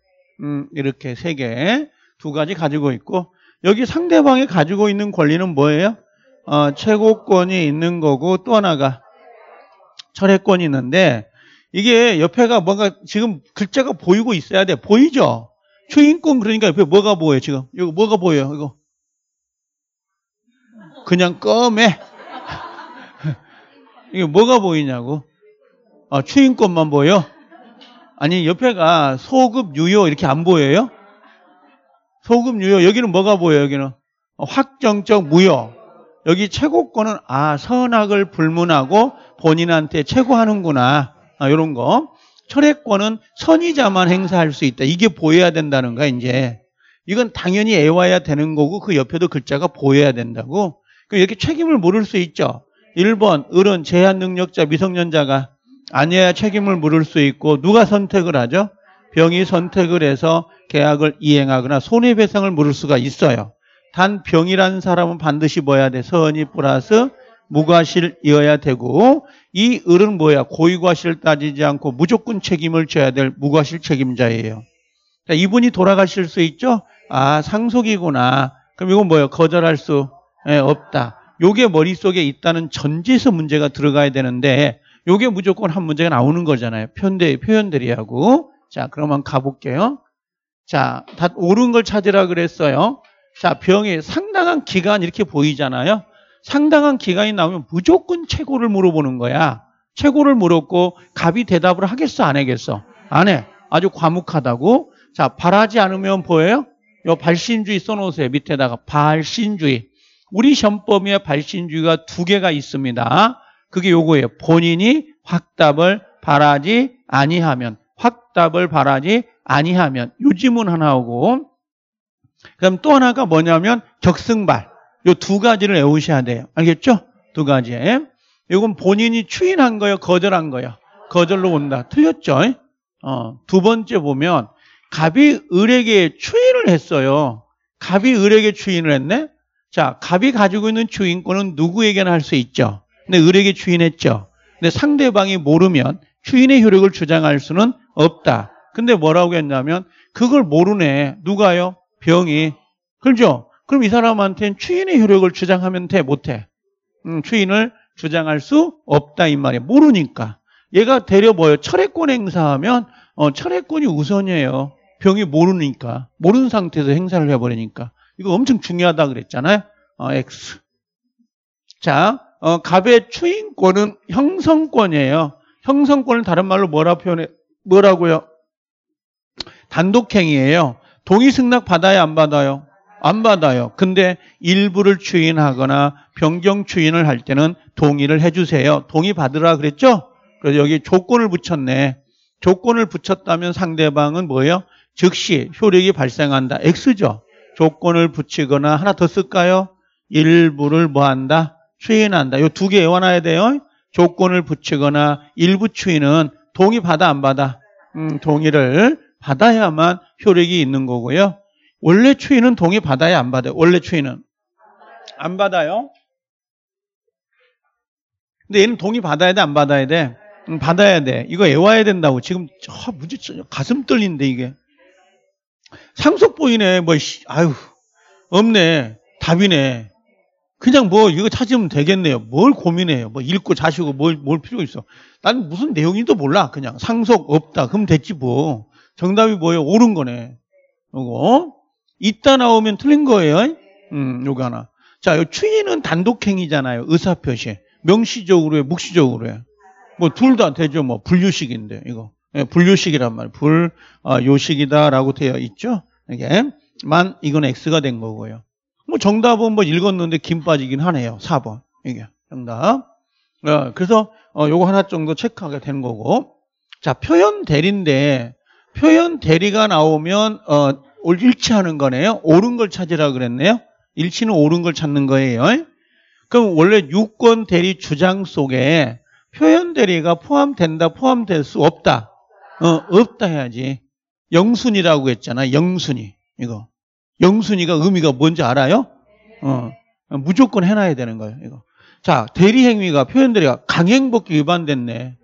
음, 이렇게 세 개 두 가지 가지고 있고 여기 상대방이 가지고 있는 권리는 뭐예요? 어, 최고권이 있는 거고 또 하나가 철회권이 있는데 이게 옆에가 뭔가 지금 글자가 보이고 있어야 돼. 보이죠? 초인권 그러니까 옆에 뭐가 보여요, 지금? 이거 뭐가 보여요, 이거? 그냥 껌에. [laughs] 이게 뭐가 보이냐고? 아, 추인권만 보여? 아니, 옆에가 소급 유효 이렇게 안 보여요? 소급 유효, 여기는 뭐가 보여요, 여기는? 확정적 무효. 여기 최고권은, 아, 선악을 불문하고 본인한테 최고하는구나. 아, 이런 거. 철회권은 선의자만 행사할 수 있다. 이게 보여야 된다는 거야, 이제. 이건 당연히 애와야 되는 거고 그 옆에도 글자가 보여야 된다고. 그럼 이렇게 책임을 물을 수 있죠. 1번, 을은 제한 능력자 미성년자가 아니어야 책임을 물을 수 있고 누가 선택을 하죠? 병이 선택을 해서 계약을 이행하거나 손해배상을 물을 수가 있어요. 단 병이라는 사람은 반드시 뭐야 돼? 선이 플러스 무과실이어야 되고 이 을은 뭐야? 고의과실 따지지 않고 무조건 책임을 져야 될 무과실 책임자예요. 자, 이분이 돌아가실 수 있죠? 아, 상속이구나. 그럼 이건 뭐예요? 거절할 수 예, 없다. 요게 머릿속에 있다는 전제에서 문제가 들어가야 되는데 요게 무조건 한 문제가 나오는 거잖아요. 편현대 표현들이하고. 자, 그러면 가볼게요. 자, 다 옳은 걸 찾으라 그랬어요. 자, 병에 상당한 기간 이렇게 보이잖아요. 상당한 기간이 나오면 무조건 최고를 물어보는 거야. 최고를 물었고 갑이 대답을 하겠어 안 하겠어? 안 해. 아주 과묵하다고. 자, 바라지 않으면 보여요? 요 발신주의 써놓으세요. 밑에다가 발신주의. 우리 시법에 발신주의가 두 개가 있습니다. 그게 요거예요. 본인이 확답을 바라지 아니하면 확답을 바라지 아니하면 요 지문 하나오고 그럼 또 하나가 뭐냐면 적승발. 요두 가지를 외우셔야 돼요. 알겠죠? 두 가지. 이건 예? 본인이 추인한 거예요? 거절한 거예요? 거절로 본다 틀렸죠? 예? 어, 두 번째 보면 갑이 을에게 추인을 했어요. 갑이 을에게 추인을 했네? 자, 갑이 가지고 있는 주인권은 누구에게나 할 수 있죠. 근데 을에게 추인했죠. 근데 상대방이 모르면 추인의 효력을 주장할 수는 없다. 근데 뭐라고 했냐면 그걸 모르네. 누가요? 병이. 그죠? 렇 그럼 이 사람한테는 추인의 효력을 주장하면 돼? 못해? 음, 추인을 주장할 수 없다 이말이야 모르니까. 얘가 데려 뭐예요? 철회권 행사하면 어, 철회권이 우선이에요. 병이 모르니까. 모르는 상태에서 행사를 해버리니까. 이거 엄청 중요하다 그랬잖아요. 어, X. 자, 어, 갑의 추인권은 형성권이에요. 형성권을 다른 말로 뭐라 표현해? 뭐라고요? 단독행위예요. 동의 승낙 받아야 안 받아요? 안 받아요. 근데 일부를 추인하거나 변경 추인을 할 때는 동의를 해주세요. 동의 받으라 그랬죠? 그래서 여기 조건을 붙였네. 조건을 붙였다면 상대방은 뭐예요? 즉시 효력이 발생한다. X죠. 조건을 붙이거나 하나 더 쓸까요? 일부를 뭐한다? 추인한다. 이 두개 외워놔야 돼요. 조건을 붙이거나 일부 추인은 동의 받아 안 받아? 음, 동의를 받아야만 효력이 있는 거고요. 원래 추위는 동의 받아야 안 받아요? 원래 추위는? 안 받아요? 근데 얘는 동의 받아야 돼? 안 받아야 돼? 응, 음, 받아야 돼. 이거 애워야 된다고. 지금, 저, 문제, 가슴 떨린데, 이게. 상속 보이네. 뭐, 씨, 아유, 없네. 답이네. 그냥 뭐, 이거 찾으면 되겠네요. 뭘 고민해요. 뭐, 읽고 자시고 뭘, 뭘 필요 있어. 나는 무슨 내용인지도 몰라. 그냥 상속 없다. 그럼 됐지 뭐. 정답이 뭐예요? 옳은 거네. 이거. 있다 나오면 틀린 거예요. 음, 요거 하나. 자, 요추이는 단독행위잖아요. 의사표시. 명시적으로 해, 묵시적으로 해. 뭐, 둘 다 되죠. 뭐, 분류식인데, 이거. 예, 분류식이란 말. 이 불, 아, 요식이다라고 되어 있죠. 이게. 만, 이건 X가 된 거고요. 뭐, 정답은 뭐 읽었는데 김 빠지긴 하네요. 4번. 이게. 정답. 예, 그래서, 어, 요거 하나 정도 체크하게 되는 거고. 자, 표현 대리인데, 표현 대리가 나오면, 어, 일치하는 거네요. 옳은 걸 찾으라 그랬네요. 일치는 옳은 걸 찾는 거예요. 그럼 원래 유권 대리 주장 속에 표현 대리가 포함된다, 포함될 수 없다. 어, 없다 해야지. 영순이라고 했잖아. 영순이. 이거. 영순이가 의미가 뭔지 알아요? 어. 무조건 해놔야 되는 거예요. 이거. 자, 대리 행위가 표현 대리가 강행법규 위반됐네.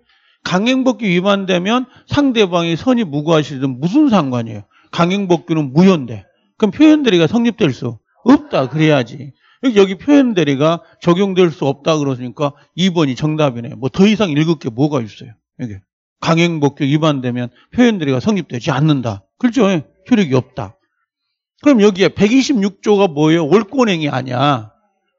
강행법규 위반되면 상대방이 선이 무고하시든 무슨 상관이에요? 강행복규는 무효인데 그럼 표현대리가 성립될 수 없다 그래야지 여기 표현대리가 적용될 수 없다 그러니까 2번이 정답이네 뭐 더 이상 읽을 게 뭐가 있어요 여기 강행복규 위반되면 표현대리가 성립되지 않는다 그렇죠 예, 효력이 없다 그럼 여기에 126조가 뭐예요 월권행위 아니야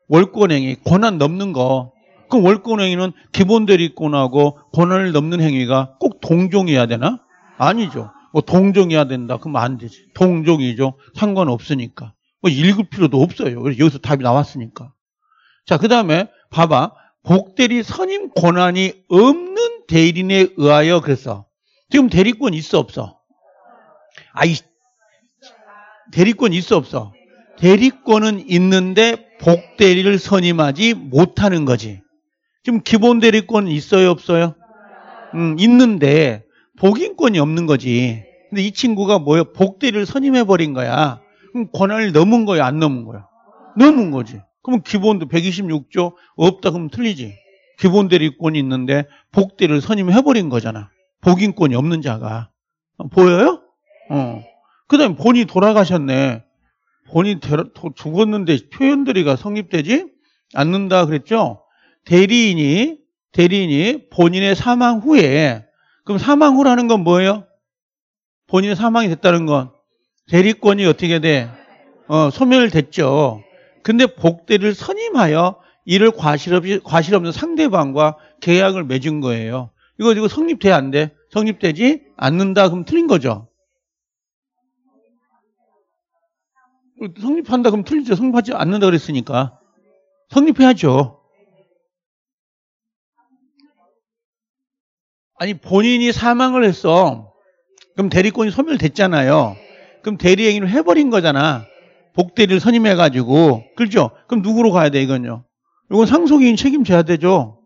월권행위 권한 넘는 거 그럼 월권행위는 기본대리권하고 권한을 넘는 행위가 꼭 동종해야 되나? 아니죠 뭐 동종이어야 된다. 그러면 안 되지. 동종이죠. 상관없으니까. 뭐 읽을 필요도 없어요. 여기서 답이 나왔으니까. 자, 그 다음에 봐봐. 복대리 선임 권한이 없는 대리인에 의하여 그래서 지금 대리권 있어 없어? 아이 대리권 있어 없어? 대리권은 있는데 복대리를 선임하지 못하는 거지. 지금 기본 대리권 있어요 없어요? 음, 있는데 복인권이 없는 거지. 근데 이 친구가 뭐예요? 복대를 선임해버린 거야. 그럼 권한을 넘은 거야? 안 넘은 거야? 넘은 거지. 그럼 기본도 126조 없다 그러면 틀리지. 기본대리권이 있는데 복대를 선임해버린 거잖아. 복인권이 없는 자가. 어, 보여요? 어. 그 다음에 본이 인 돌아가셨네. 본이 인 죽었는데 표현들이가 성립되지 않는다 그랬죠? 대리인이, 대리인이 본인의 사망 후에 그럼 사망 후라는 건 뭐예요? 본인의 사망이 됐다는 건 대리권이 어떻게 돼? 어, 소멸됐죠. 근데 복대를 선임하여 이를 과실 없이 과실 없는 상대방과 계약을 맺은 거예요. 이거 이거 성립돼 안 돼? 성립되지 않는다 그럼 틀린 거죠. 성립한다 그럼 틀리죠. 성립하지 않는다 그랬으니까 성립해야죠. 아니 본인이 사망을 했어. 그럼 대리권이 소멸됐잖아요. 그럼 대리행위를 해버린 거잖아. 복대리를 선임해가지고 그렇죠? 그럼 누구로 가야 돼 이건요? 이건 상속인 책임져야 되죠.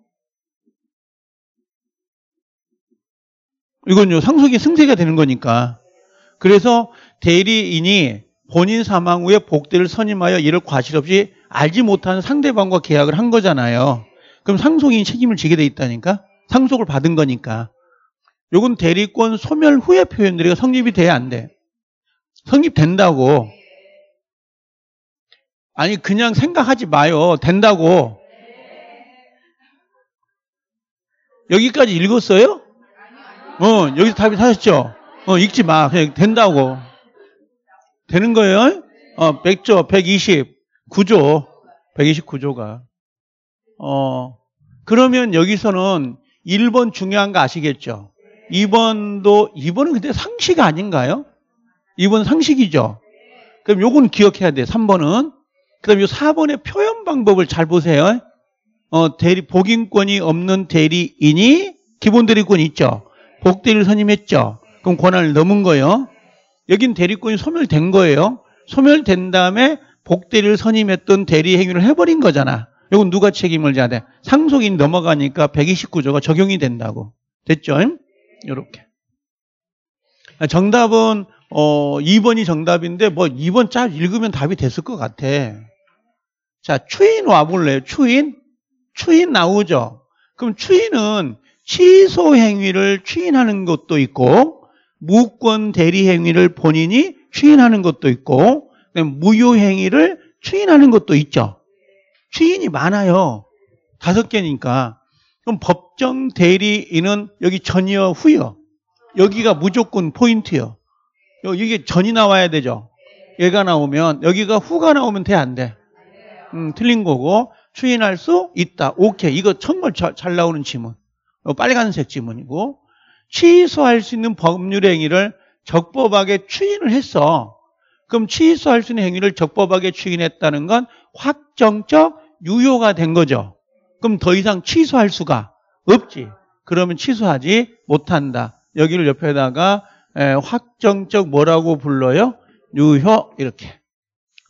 이건요 상속인 승세가 되는 거니까. 그래서 대리인이 본인 사망 후에 복대를 선임하여 이를 과실 없이 알지 못하는 상대방과 계약을 한 거잖아요. 그럼 상속인 책임을 지게 돼 있다니까? 상속을 받은 거니까. 요건 대리권 소멸 후의 표현들이 성립이 돼야 안 돼. 성립된다고. 아니, 그냥 생각하지 마요. 된다고. 여기까지 읽었어요? 어, 여기서 답이 사셨죠? 어, 읽지 마. 그냥 된다고. 되는 거예요? 어, 100조, 120, 9조, 129조가. 어, 그러면 여기서는 1번 중요한 거 아시겠죠? 2번도 2번은 근데 상식 아닌가요? 2번 상식이죠. 그럼 요건 기억해야 돼. 3번은 그다음 요 4번의 표현 방법을 잘 보세요. 어, 대리 복인권이 없는 대리인이 기본 대리권 있죠. 복대리를 선임했죠. 그럼 권한을 넘은 거예요. 여긴 대리권이 소멸된 거예요. 소멸된 다음에 복대리를 선임했던 대리 행위를 해버린 거잖아. 이건 누가 책임을 져야 돼? 상속인 넘어가니까 129조가 적용이 된다고. 됐죠? 이렇게. 정답은 어, 2번이 정답인데 뭐 2번 짜 읽으면 답이 됐을 것 같아. 자, 추인 와볼래요? 추인? 추인 나오죠? 그럼 추인은 취소 행위를 추인하는 것도 있고 무권 대리 행위를 본인이 추인하는 것도 있고 무효 행위를 추인하는 것도 있죠. 추인이 많아요. 다섯 개니까. 그럼 법정 대리인은 여기 전이요, 후요. 여기가 무조건 포인트요. 여기 전이 나와야 되죠. 얘가 나오면 여기가 후가 나오면 돼 안 돼? 음, 틀린 거고 추인할 수 있다. 오케이. 이거 정말 잘, 잘 나오는 지문. 빨간색 지문이고 취소할 수 있는 법률 행위를 적법하게 추인을 했어. 그럼 취소할 수 있는 행위를 적법하게 추인했다는 건 확정적 유효가 된 거죠. 그럼 더 이상 취소할 수가 없지. 그러면 취소하지 못한다. 여기를 옆에다가 확정적 뭐라고 불러요? 유효 이렇게.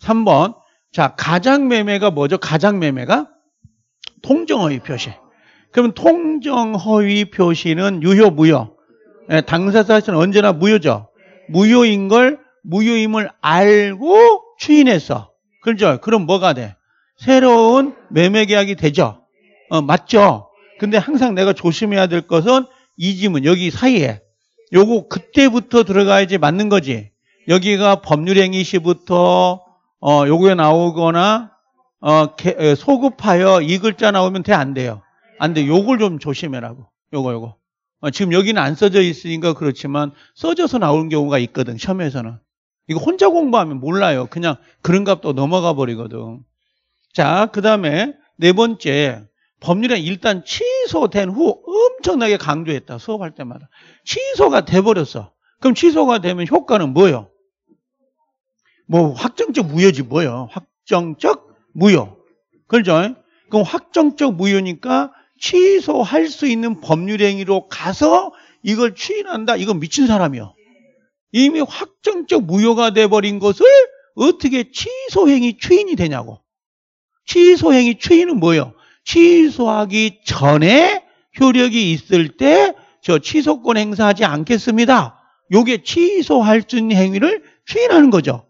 3번 자 가장 매매가 뭐죠? 가장 매매가 통정허위 표시. 그러면 통정허위 표시는 유효 무효. 당사자 사서는 언제나 무효죠. 무효인 걸 무효임을 알고 추인해서 그죠? 그럼 뭐가 돼? 새로운 매매 계약이 되죠? 어, 맞죠? 근데 항상 내가 조심해야 될 것은 이 지문, 여기 사이에. 요거 그때부터 들어가야지 맞는 거지. 여기가 법률행위 시부터, 어, 요거에 나오거나, 어, 개, 소급하여 이 글자 나오면 돼, 안 돼요? 안 돼. 요걸 좀 조심해라고. 요거, 요거. 어, 지금 여기는 안 써져 있으니까 그렇지만 써져서 나오는 경우가 있거든, 시험에서는. 이거 혼자 공부하면 몰라요. 그냥 그런값도 넘어가 버리거든. 자, 그 다음에 네 번째. 법률은 일단 취소된 후 엄청나게 강조했다. 수업할 때마다. 취소가 돼버렸어. 그럼 취소가 되면 효과는 뭐예요? 뭐 확정적 무효지 뭐예요? 확정적 무효. 그렇죠? 그럼 확정적 무효니까 취소할 수 있는 법률 행위로 가서 이걸 추인한다. 이건 미친 사람이요. 이미 확정적 무효가 돼버린 것을 어떻게 취소행위 추인이 되냐고. 취소행위 추인은 뭐예요? 취소하기 전에 효력이 있을 때 저 취소권 행사하지 않겠습니다. 요게 취소할 수 있는 행위를 추인하는 거죠.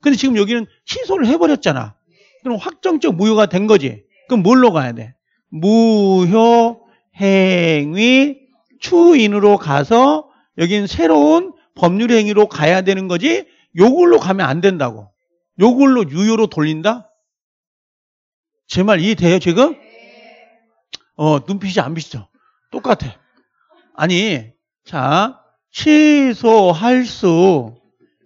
근데 지금 여기는 취소를 해버렸잖아. 그럼 확정적 무효가 된 거지. 그럼 뭘로 가야 돼? 무효 행위 추인으로 가서 여긴 새로운 법률 행위로 가야 되는 거지 요걸로 가면 안 된다고. 요걸로 유효로 돌린다? 제 말 이해돼요 지금? 어 눈빛이 안 비치죠. 똑같아. 아니 자 취소할 수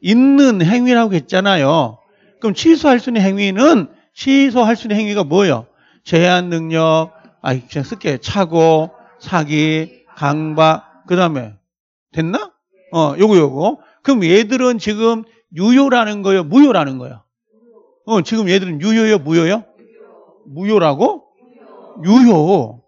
있는 행위라고 했잖아요. 그럼 취소할 수 있는 행위는 취소할 수 있는 행위가 뭐예요? 제한 능력, 아 그냥 쓸게 차고, 사기, 강박, 그 다음에 어, 요거 요거. 그럼 얘들은 지금 유효라는 거요, 무효라는 거요. 어, 지금 얘들은 유효요, 무효요? 무효라고? 유효.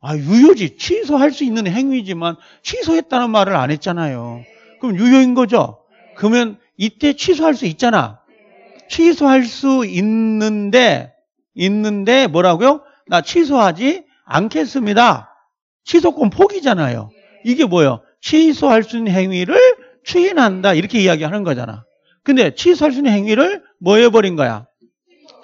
아, 유효지. 취소할 수 있는 행위지만 취소했다는 말을 안 했잖아요. 그럼 유효인 거죠? 그러면 이때 취소할 수 있잖아. 취소할 수 있는데, 있는데 뭐라고요? 나 취소하지 않겠습니다. 취소권 포기잖아요. 이게 뭐예요? 취소할 수 있는 행위를 추인한다 이렇게 이야기하는 거잖아. 근데 취소할 수 있는 행위를 뭐 해버린 거야?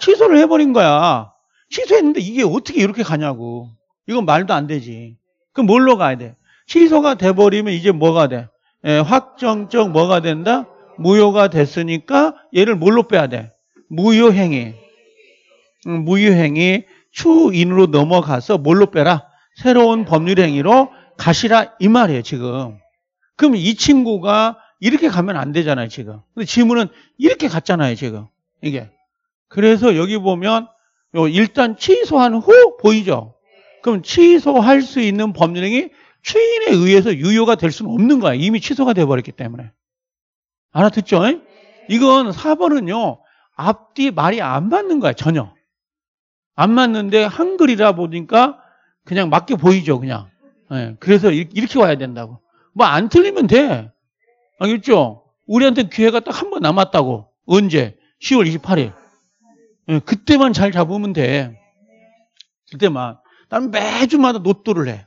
취소를 해버린 거야. 취소했는데 이게 어떻게 이렇게 가냐고. 이건 말도 안 되지. 그럼 뭘로 가야 돼? 취소가 돼버리면 이제 뭐가 돼? 예, 확정적 뭐가 된다? 무효가 됐으니까 얘를 뭘로 빼야 돼? 무효행위. 음, 무효행위 추인으로 넘어가서 뭘로 빼라? 새로운 법률행위로 가시라 이 말이에요, 지금. 그럼 이 친구가 이렇게 가면 안 되잖아요, 지금. 근데 지문은 이렇게 갔잖아요, 지금. 이게. 그래서 여기 보면 요 일단 취소한 후 보이죠? 그럼 취소할 수 있는 법률행위 추인에 의해서 유효가 될 수는 없는 거야. 이미 취소가 돼 버렸기 때문에. 알아듣죠? 이건 4번은요. 앞뒤 말이 안 맞는 거야, 전혀. 안 맞는데 한글이라 보니까 그냥 맞게 보이죠, 그냥. 네, 그래서 이렇게 와야 된다고. 뭐 안 틀리면 돼. 알겠죠? 우리한테 기회가 딱 한 번 남았다고. 언제? 10월 28일. 네, 그때만 잘 잡으면 돼. 그때만. 나는 매주마다 노또를 해.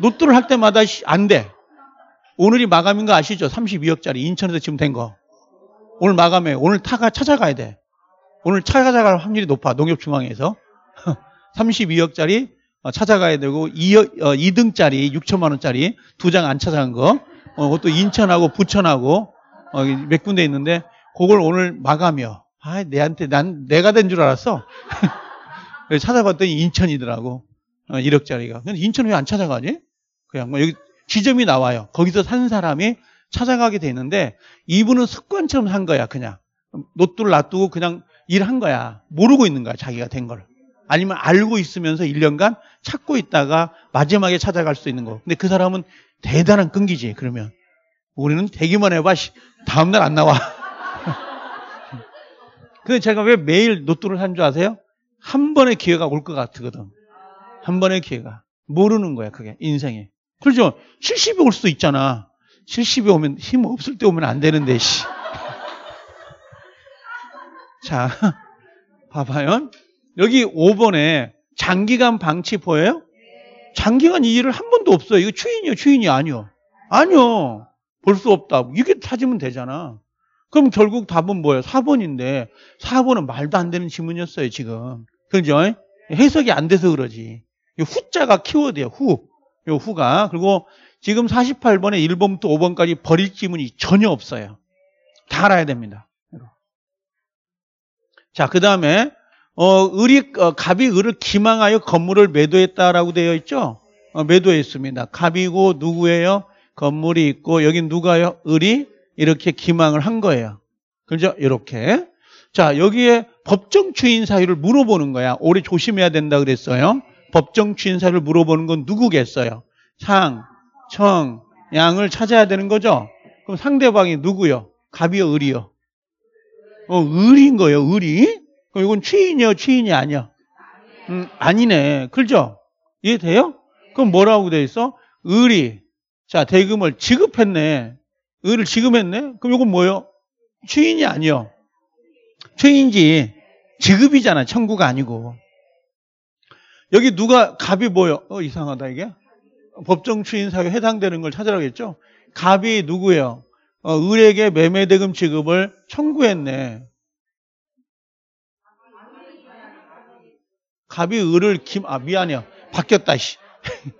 노또를 할 때마다 안 돼. 오늘이 마감인 거 아시죠? 32억짜리 인천에서 지금 된 거. 오늘 마감해. 오늘 타가 찾아가야 돼. 오늘 찾아갈 확률이 높아. 농협중앙에서. 32억짜리 [laughs] 어, 찾아가야 되고 2, 어, 등짜리 6천만 원짜리 두 장 안 찾아간 거 어, 그것도 인천하고 부천하고 몇 군데 있는데 그걸 오늘 마감이요. 아, 내한테 난 내가 된 줄 알았어. [laughs] 찾아봤더니 인천이더라고. 1억짜리가. 근데 인천 왜 안 찾아가지? 그냥 뭐 여기 지점이 나와요. 거기서 산 사람이 찾아가게 되는데 이분은 습관처럼 산 거야, 그냥. 음, 노뚜를 놔두고 그냥 일한 거야. 모르고 있는 거야, 자기가 된 거를. 아니면 알고 있으면서 1년간 찾고 있다가 마지막에 찾아갈 수 있는 거. 근데 그 사람은 대단한 끈기지, 그러면. 우리는 대기만 해봐, 다음날 안 나와. [laughs] 근데 제가 왜 매일 노트를 산 줄 아세요? 한 번의 기회가 올 것 같거든. 한 번의 기회가. 모르는 거야, 그게, 인생에. 그렇죠? 70이 올 수도 있잖아. 70이 오면, 힘 없을 때 오면 안 되는데, 씨. [laughs] 자, [laughs] 봐봐요. 여기 5번에 장기간 방치 보여요? 장기간 이 일을 한 번도 없어요. 이거 추인이요, 추인이 아니요. 아니요. 볼 수 없다. 이게 찾으면 되잖아. 그럼 결국 답은 뭐예요? 4번인데 4번은 말도 안 되는 지문이었어요, 지금. 그죠? 해석이 안 돼서 그러지. 이 후자가 키워드예요. 후. 요 후가. 그리고 지금 48번에 1번부터 5번까지 버릴 지문이 전혀 없어요. 다 알아야 됩니다. 자, 그 다음에 어, 을이, 어, 갑이 을을 기망하여 건물을 매도했다라고 되어 있죠? 어, 매도했습니다. 갑이고 누구예요? 건물이 있고, 여기 누가요? 을이 이렇게 기망을 한 거예요. 그죠? 이렇게. 자, 여기에 법정 추인 사유를 물어보는 거야. 오래 조심해야 된다 그랬어요. 법정 추인 사유를 물어보는 건 누구겠어요? 상, 청, 양을 찾아야 되는 거죠? 그럼 상대방이 누구요? 갑이요, 을이요? 어, 을인 거예요, 을이? 그럼 이건 취인이요, 취인이 아니야? 음, 아니네. 그죠? 이해돼요? 그럼 뭐라고 돼 있어? 을이 자 대금을 지급했네. 을을 지급했네. 그럼 이건 뭐예요? 취인이 아니요. 취인지 지급이잖아. 청구가 아니고. 여기 누가 갑이 뭐요? 어, 이상하다 이게. 법정 추인 사유에 해당되는 걸 찾으라겠죠. 갑이 누구예요? 어, 을에게 매매대금 지급을 청구했네. 갑이 을을 김, 아, 미안해 바뀌었다, 씨. [laughs]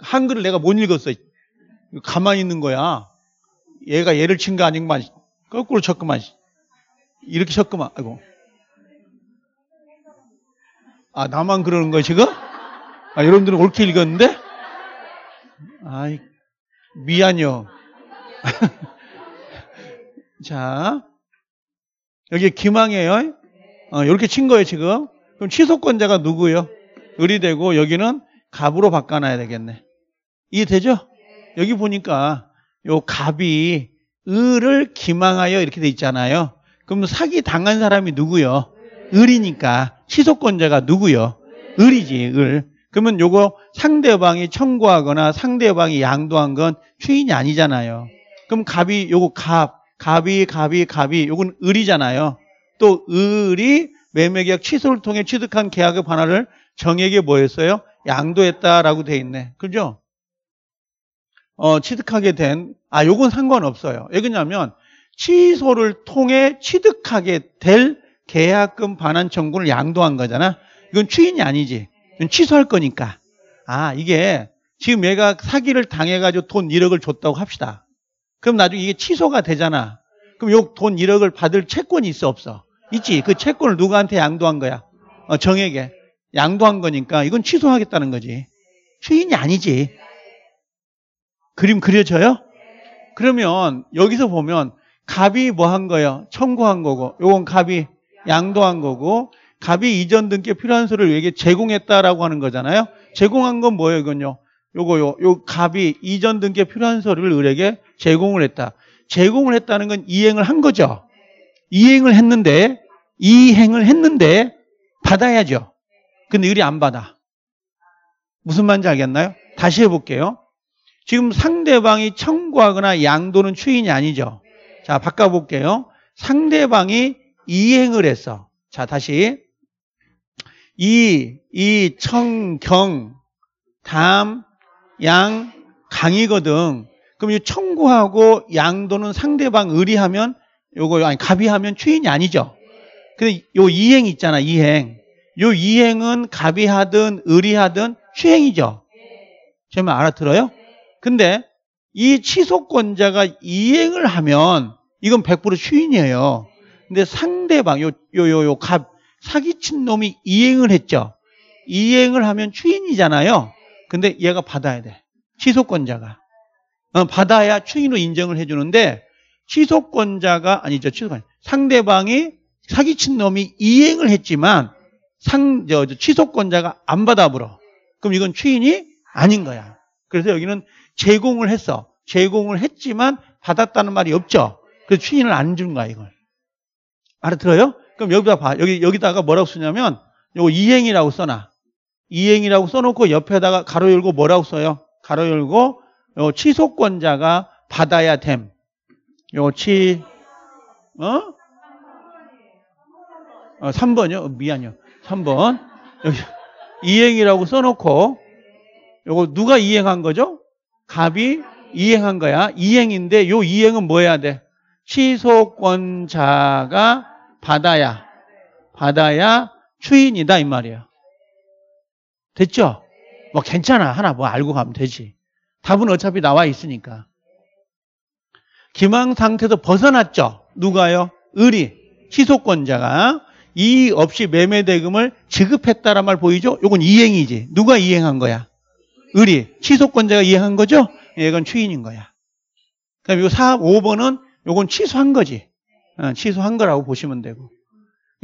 한글을 내가 못 읽었어. 가만히 있는 거야. 얘가 얘를 친 거 아닌구만. 거꾸로 쳤구만. 이렇게 쳤구만. 아이고. 아, 나만 그러는 거야, 지금? 아, 여러분들은 옳게 읽었는데? 아이, 미안요. [laughs] 자, 여기 기망이에요. 어, 이렇게 친 거예요, 지금. 그럼 취소권자가 누구예요? 을이 되고 여기는 갑으로 바꿔놔야 되겠네. 이해되죠? 여기 보니까 요 갑이 을을 기망하여 이렇게 돼 있잖아요. 그럼 사기 당한 사람이 누구요? 을이니까 취소권자가 누구요? 을이지, 을. 그러면 요거 상대방이 청구하거나 상대방이 양도한 건 추인이 아니잖아요. 그럼 갑이 요거 갑, 갑이, 갑이, 갑이 요건 을이잖아요. 또 을이 매매계약 취소를 통해 취득한 계약의 반환을 정액에 뭐했어요 양도했다라고 돼 있네. 그죠? 어, 취득하게 된, 아, 요건 상관없어요. 왜 그러냐면, 취소를 통해 취득하게 될 계약금 반환 청구를 양도한 거잖아. 이건 추인이 아니지. 이건 취소할 거니까. 아, 이게 지금 얘가 사기를 당해가지고 돈 1억을 줬다고 합시다. 그럼 나중에 이게 취소가 되잖아. 그럼 요 돈 1억을 받을 채권이 있어 없어? 있지. 그 채권을 누구한테 양도한 거야? 어, 정에게. 양도한 거니까 이건 취소하겠다는 거지. 주인이 아니지. 그림 그려져요? 그러면 여기서 보면 갑이 뭐 한 거예요? 청구한 거고 이건 갑이 양도한 거고 갑이 이전 등기에 필요한 서류를 외게 제공했다라고 하는 거잖아요. 제공한 건 뭐예요, 이건요? 요거 요, 요 갑이 이전 등기에 필요한 서류를 을에게 제공을 했다. 제공을 했다는 건 이행을 한 거죠. 이행을 했는데 이행을 했는데 받아야죠. 근데 의리 안 받아. 무슨 말인지 알겠나요? 다시 해볼게요. 지금 상대방이 청구하거나 양도는 추인이 아니죠. 자, 바꿔볼게요. 상대방이 이행을 했어. 자, 다시. 이, 이, 청, 경, 담, 양, 강이거든. 그럼 이 청구하고 양도는 상대방 의리하면 요거 아니 가비하면 추인이 아니죠. 근데 요 이행 있잖아 이행. 요 이행은 가비하든 의리하든 추행이죠. 제말 알아들어요? 근데 이 취소권자가 이행을 하면 이건 100% 추인이에요. 근데 상대방 요 요 요 요 갑 사기친 놈이 이행을 했죠. 이행을 하면 추인이잖아요. 근데 얘가 받아야 돼. 취소권자가. 어, 받아야 추인으로 인정을 해주는데 취소권자가 아니죠. 취소권 상대방이 사기친 놈이 이행을 했지만 상, 저, 저 취소권자가 안 받아불어. 그럼 이건 추인이 아닌 거야. 그래서 여기는 제공을 했어. 제공을 했지만 받았다는 말이 없죠. 그래서 추인을 안 준 거야, 이걸. 알아들어요? 그럼 여기다 봐. 여기, 여기다가 뭐라고 쓰냐면, 요거 이행이라고 써놔. 이행이라고 써놓고 옆에다가 가로 열고 뭐라고 써요? 가로 열고 요 취소권자가 받아야 됨. 요 치, 어? 어 3번이요? 어, 미안요. 3번. 여기 이행이라고 써놓고, 요거 누가 이행한 거죠? 갑이 이행한 거야. 이행인데 요 이행은 뭐 해야 돼? 취소권자가 받아야, 받아야 추인이다, 이 말이야. 됐죠? 뭐 괜찮아. 하나 뭐 알고 가면 되지. 답은 어차피 나와 있으니까. 기망 상태에서 벗어났죠. 누가요? 을이 희소권자가 이의 없이 매매 대금을 지급했다란 말 보이죠? 요건 이행이지. 누가 이행한 거야? 을이 취소권자가 이행한 거죠? 예, 이건 추인인 거야. 그다음 요 4, 5번은 요건 취소한 거지. 어, 취소한 거라고 보시면 되고.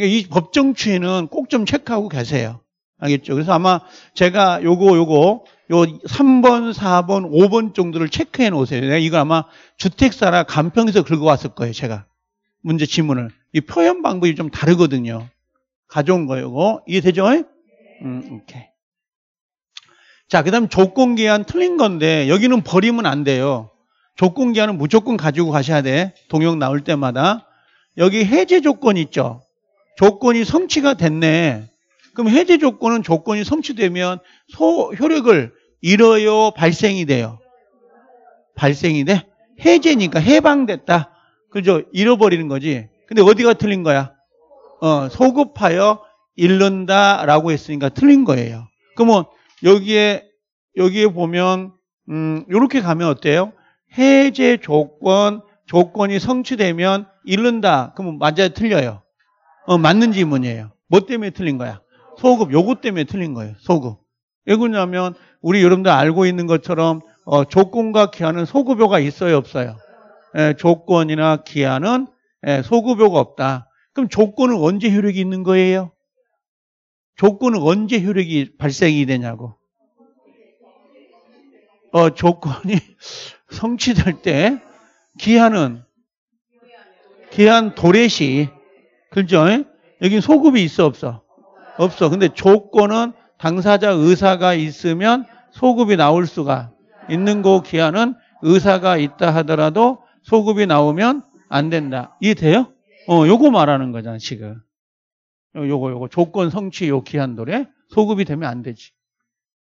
그러니까 이 법정 추인은 꼭 좀 체크하고 계세요. 알겠죠? 그래서 아마 제가 요거 요거 요 3번, 4번, 5번 정도를 체크해 놓으세요. 내가 이거 아마 주택사나 간평에서 긁어왔을 거예요, 제가. 문제 지문을. 이 표현 방법이 좀 다르거든요. 가져온 거예요, 이해되죠? 거 음, 오케이. 자, 그 다음 조건기한 틀린 건데, 여기는 버리면 안 돼요. 조건기한은 무조건 가지고 가셔야 돼. 동역 나올 때마다. 여기 해제 조건 있죠? 조건이 성취가 됐네. 그럼 해제 조건은 조건이 성취되면 소, 효력을 잃어요, 발생이 돼요? 발생이 돼? 해제니까 해방됐다. 그죠? 잃어버리는 거지. 근데 어디가 틀린 거야? 어, 소급하여 잃는다라고 했으니까 틀린 거예요. 그러면 여기에 여기에 보면 음, 요렇게 가면 어때요? 해제 조건 조건이 성취되면 잃는다. 그러면 맞아요, 틀려요. 어, 맞는 질문이에요. 뭐 때문에 틀린 거야? 소급 요것 때문에 틀린 거예요. 소급. 왜 그러냐면 우리 여러분들 알고 있는 것처럼 어, 조건과 기한은 소급효가 있어요, 없어요? 에, 예, 조건이나 기한은 에, 예, 소급효가 없다. 그럼 조건은 언제 효력이 있는 거예요? 조건은 언제 효력이 발생이 되냐고. 어, 조건이 [laughs] 성취될 때 기한은 기한 도래시. 그죠? 여기 소급이 있어 없어? 없어. 근데 조건은 당사자 의사가 있으면 소급이 나올 수가 있는 고 그 기한은 의사가 있다 하더라도 소급이 나오면 안 된다. 이해돼요? 어, 요거 말하는 거잖아, 지금. 요거, 요거. 조건 성취 요기한돌래 소급이 되면 안 되지.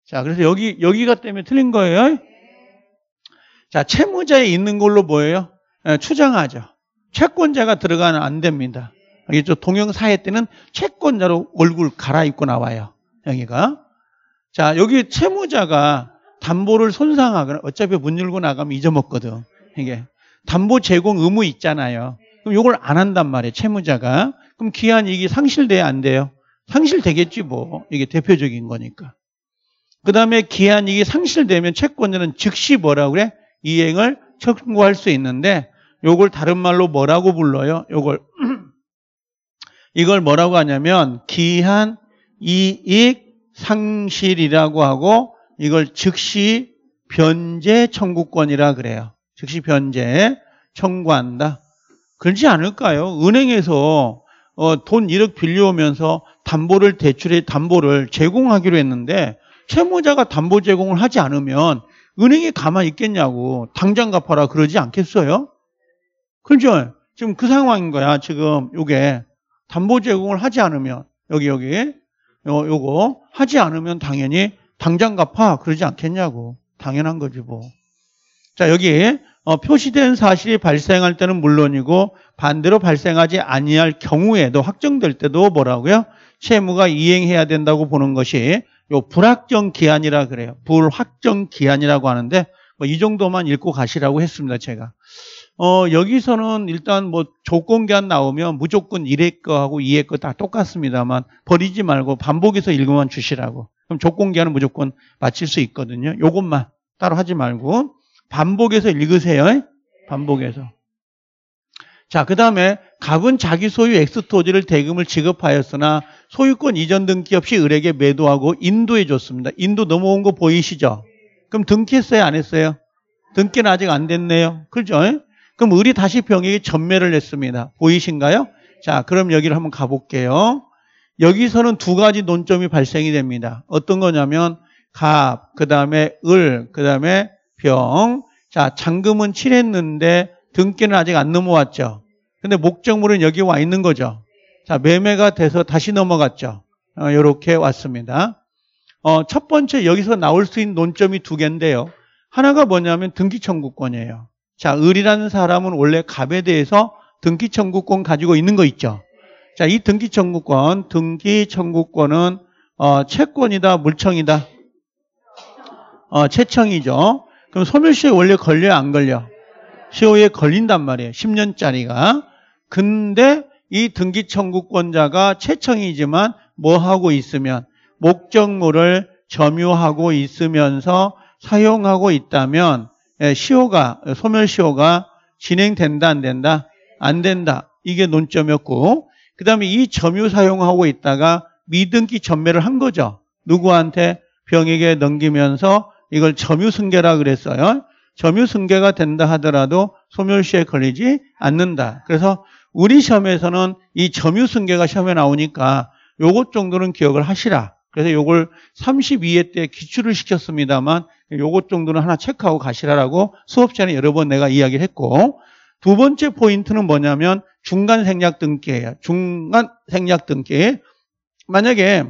자, 그래서 여기, 여기가 때문에 틀린 거예요. 자, 채무자에 있는 걸로 뭐예요? 에, 예, 추정하죠. 채권자가 들어가면 안 됩니다. 이게 동영사회 때는 채권자로 얼굴 갈아입고 나와요. 영희가. 자, 여기 채무자가 담보를 손상하거나 어차피 문 열고 나가면 잊어먹거든. 이게 담보 제공 의무 있잖아요. 그럼 이걸 안 한단 말이에요. 채무자가. 그럼 기한 이게 상실돼야 안 돼요. 상실되겠지 뭐. 이게 대표적인 거니까. 그 다음에 기한 이게 상실되면 채권자는 즉시 뭐라 그래? 이행을 청구할 수 있는데 요걸 다른 말로 뭐라고 불러요? 요걸 [clears throat] 이걸 뭐라고 하냐면 기한 이익 상실이라고 하고 이걸 즉시 변제 청구권이라 그래요. 즉시 변제 청구한다. 그렇지 않을까요? 은행에서 어, 돈 1억 빌려오면서 담보를 대출해 담보를 제공하기로 했는데 채무자가 담보 제공을 하지 않으면 은행이 가만히 있겠냐고 당장 갚아라 그러지 않겠어요? 그렇죠? 지금 그 상황인 거야. 지금 요게 담보 제공을 하지 않으면 여기 여기 요, 요거 하지 않으면 당연히 당장 갚아 그러지 않겠냐고 당연한 거지 뭐. 자 여기 어, 표시된 사실이 발생할 때는 물론이고 반대로 발생하지 아니할 경우에도 확정될 때도 뭐라고요? 채무가 이행해야 된다고 보는 것이 요 불확정 기한이라 그래요. 불확정 기한이라고 하는데 뭐이 정도만 읽고 가시라고 했습니다 제가. 어, 여기서는 일단 뭐 조건기한 나오면 무조건 1회 거하고 2회 거다 똑같습니다만 버리지 말고 반복해서 읽으면 주시라고. 그럼 조건기한은 무조건 마칠 수 있거든요. 요것만 따로 하지 말고 반복해서 읽으세요. 예? 반복해서. 자, 그 다음에 갑은 자기 소유 엑스토지를 대금을 지급하였으나 소유권 이전 등기 없이 을에게 매도하고 인도해 줬습니다. 인도 넘어온 거 보이시죠? 그럼 등기했어요? 안 했어요? 등기는 아직 안 됐네요. 그죠? 예? 그럼 을이 다시 병에게 전멸을 했습니다. 보이신가요? 자, 그럼 여기를 한번 가볼게요. 여기서는 두 가지 논점이 발생이 됩니다. 어떤 거냐면 갑, 그 다음에 을, 그 다음에 병. 자, 잔금은 칠했는데 등기는 아직 안 넘어왔죠. 근데 목적물은 여기 와 있는 거죠. 자, 매매가 돼서 다시 넘어갔죠. 이렇게 어, 왔습니다. 어, 첫 번째 여기서 나올 수 있는 논점이 두 개인데요. 하나가 뭐냐면 등기청구권이에요. 자, 을이라는 사람은 원래 갑에 대해서 등기청구권 가지고 있는 거 있죠. 자, 이 등기청구권, 등기청구권은 어, 채권이다, 물청이다. 어, 채청이죠. 그럼 소멸시효 원래 걸려안 걸려? 시효에 걸린단 말이에요. 10년짜리가. 근데 이 등기청구권자가 채청이지만 뭐 하고 있으면 목적물을 점유하고 있으면서 사용하고 있다면 예, 시효가 소멸 시효가 진행된다 안 된다 안 된다 이게 논점이었고 그 다음에 이 점유 사용하고 있다가 미등기 전매를 한 거죠 누구한테 병에게 넘기면서 이걸 점유 승계라 그랬어요 점유 승계가 된다 하더라도 소멸 시에 걸리지 않는다 그래서 우리 시험에서는 이 점유 승계가 시험에 나오니까 요것 정도는 기억을 하시라 그래서 요걸 32회 때 기출을 시켰습니다만 요것 정도는 하나 체크하고 가시라라고 수업 시간에 여러 번 내가 이야기를 했고 두 번째 포인트는 뭐냐면 중간 생략 등기예요. 중간 생략 등기. 만약에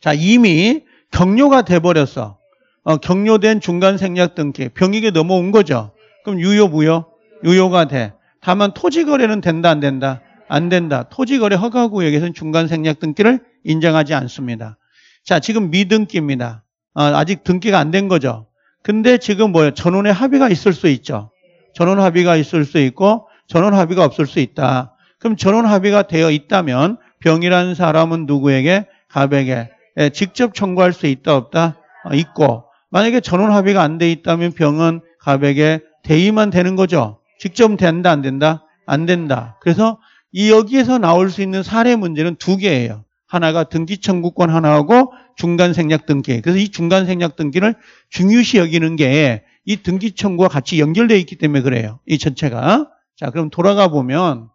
자 이미 경료가 돼버렸어. 어, 경료된 중간 생략 등기. 병익에 넘어온 거죠. 그럼 유효 무효? 유효가 돼. 다만 토지 거래는 된다 안 된다? 안 된다. 토지 거래 허가구역에서는 중간 생략 등기를 인정하지 않습니다. 자 지금 미등기입니다. 어, 아직 등기가 안 된 거죠. 근데 지금 뭐예요? 전원의 합의가 있을 수 있죠. 전원 합의가 있을 수 있고 전원 합의가 없을 수 있다. 그럼 전원 합의가 되어 있다면 병이라는 사람은 누구에게? 갑에게 예, 직접 청구할 수 있다 없다? 어, 있고 만약에 전원 합의가 안 돼 있다면 병은 갑에게 대의만 되는 거죠. 직접 된다 안 된다? 안 된다. 그래서 이 여기에서 나올 수 있는 사례 문제는 두 개예요. 하나가 등기 청구권 하나하고 중간 생략 등기. 그래서 이 중간 생략 등기를 중요시 여기는 게 이 등기 청구와 같이 연결되어 있기 때문에 그래요. 이 전체가. 자, 그럼 돌아가 보면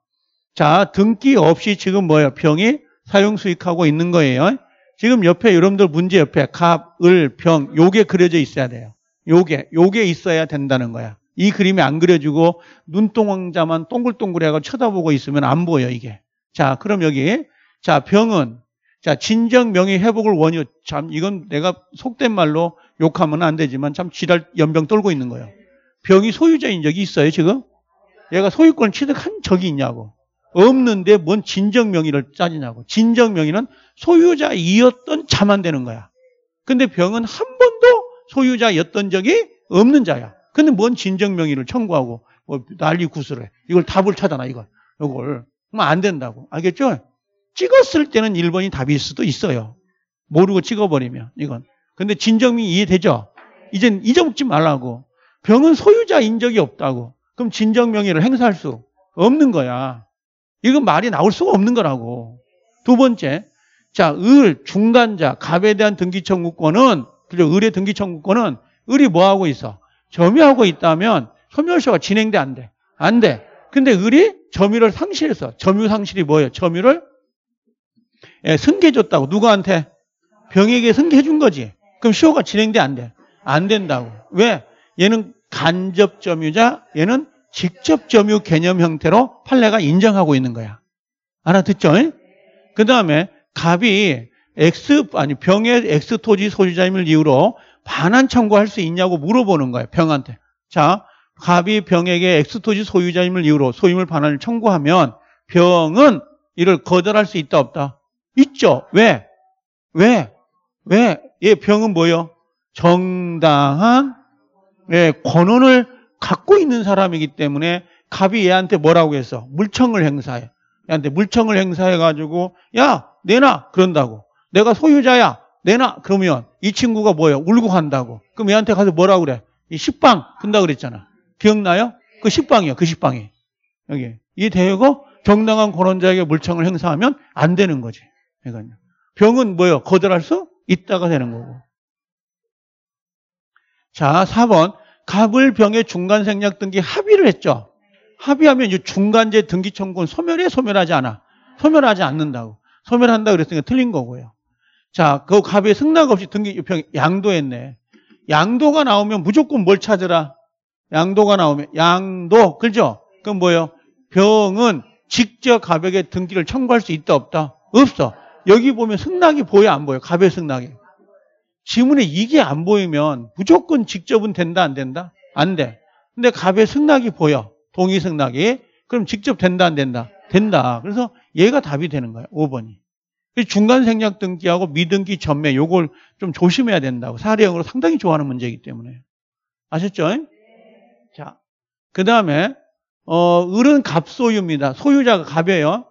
자, 등기 없이 지금 뭐예요? 병이 사용 수익하고 있는 거예요. 지금 옆에 여러분들 문제 옆에 갑, 을, 병 요게 그려져 있어야 돼요. 요게 요게 있어야 된다는 거야. 이 그림이 안 그려지고 눈동자만 동글동글해가 쳐다보고 있으면 안 보여 이게. 자, 그럼 여기 자, 병은 자, 진정 명의 회복을 원유. 참 이건 내가 속된 말로 욕하면 안 되지만 참 지랄 연병 떨고 있는 거예요. 병이 소유자인 적이 있어요, 지금? 얘가 소유권 을 취득한 적이 있냐고. 없는데 뭔 진정 명의를 짜지냐고 진정 명의는 소유자이었던 자만 되는 거야. 근데 병은 한 번도 소유자였던 적이 없는 자야. 근데 뭔 진정 명의를 청구하고 뭐 난리 구슬해. 이걸 답을 찾아놔, 이걸. 이걸. 그러면 안 된다고. 알겠죠? 찍었을 때는 1번이 답일 수도 있어요. 모르고 찍어버리면 이건. 근데 진정이 이해되죠? 이젠 잊어먹지 말라고. 병은 소유자인 적이 없다고. 그럼 진정명의를 행사할 수 없는 거야. 이건 말이 나올 수가 없는 거라고. 두 번째, 자, 을, 중간자, 갑에 대한 등기 청구권은, 그죠? 을의 등기 청구권은, 을이 뭐하고 있어? 점유하고 있다면, 소멸시효가 진행돼, 안 돼? 안 돼. 근데 을이 점유를 상실해서, 점유 상실이 뭐예요? 점유를 예, 승계해줬다고. 누구한테? 병에게 승계해준 거지. 그럼 쇼가 진행돼, 안 돼? 안 된다고. 왜? 얘는 간접 점유자, 얘는 직접 점유 개념 형태로 판례가 인정하고 있는 거야. 알아듣죠? 그 다음에 갑이 X, 아니, 병의 X 토지 소유자임을 이유로 반환 청구할 수 있냐고 물어보는 거야 병한테. 자, 갑이 병에게 X 토지 소유자임을 이유로 소유물 반환을 청구하면 병은 이를 거절할 수 있다 없다? 있죠. 왜? 왜? 왜? 예, 병은 뭐요? 정당한 예, 권원을 갖고 있는 사람이기 때문에 갑이 얘한테 뭐라고 했어? 물청을 행사해. 얘한테 물청을 행사해가지고 야 내놔 그런다고. 내가 소유자야 내놔 그러면 이 친구가 뭐예요? 울고 간다고. 그럼 얘한테 가서 뭐라고 그래? 이 식빵 든다 그랬잖아. 기억나요? 그 식빵이야 그 식빵이. 여기 이 대회고 정당한 권원자에게 물청을 행사하면 안 되는 거지. 그러니까 병은 뭐예요? 거절할 수 있다가 되는 거고. 자, 4번. 갑을 병의 중간 생략 등기 합의를 했죠. 합의하면 이 중간제 등기 청구는 소멸해 소멸하지 않아. 소멸하지 않는다고. 소멸한다 그랬으니까 틀린 거고요. 자, 그 갑의 승낙 없이 등기 병 양도했네. 양도가 나오면 무조건 뭘 찾으라? 양도가 나오면 양도 그죠? 그럼 뭐예요? 병은 직접 가벽의 등기를 청구할 수 있다 없다? 없어. 여기 보면 승낙이 보여 안 보여? 갑의 승낙이. 지문에 이게 안 보이면 무조건 직접은 된다 안 된다? 안 돼. 근데 갑의 승낙이 보여. 동의 승낙이. 그럼 직접 된다 안 된다? 된다. 그래서 얘가 답이 되는 거예요. 5번이. 중간 생략 등기하고 미등기 전매 요걸 좀 조심해야 된다고 사례형으로 상당히 좋아하는 문제이기 때문에 아셨죠? 자, 그 다음에 어, 을은 갑소유입니다. 소유자가 갑이에요.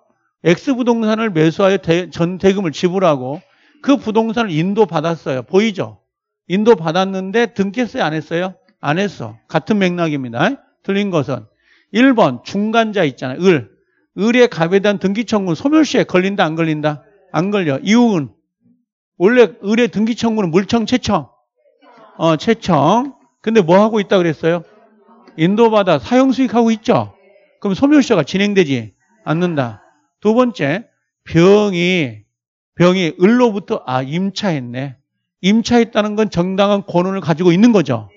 X 부동산을 매수하여 대, 전 대금을 지불하고 그 부동산을 인도받았어요. 보이죠? 인도받았는데 등기했어요? 안 했어요? 안 했어. 같은 맥락입니다. 틀린 것은 1번 중간자 있잖아요. 을. 을의 갑에 대한 등기청구 는 소멸시에 걸린다 안 걸린다? 안 걸려. 이유는 원래 을의 등기청구는 물청 채청. 어, 채청. 근데 뭐 하고 있다 그랬어요? 인도받아 사용 수익하고 있죠. 그럼 소멸시효가 진행되지 않는다. 두 번째, 병이, 병이 을로부터, 아, 임차했네. 임차했다는 건 정당한 권한을 가지고 있는 거죠.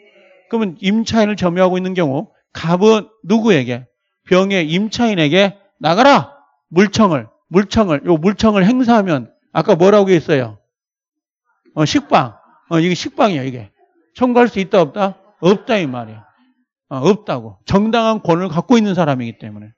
그러면 임차인을 점유하고 있는 경우, 갑은 누구에게? 병의 임차인에게 나가라! 물청을, 물청을, 요 물청을 행사하면, 아까 뭐라고 했어요? 어, 식빵. 어, 이게 식빵이야, 이게. 청구할 수 있다, 없다? 없다, 이 말이야. 어, 없다고. 정당한 권을 갖고 있는 사람이기 때문에.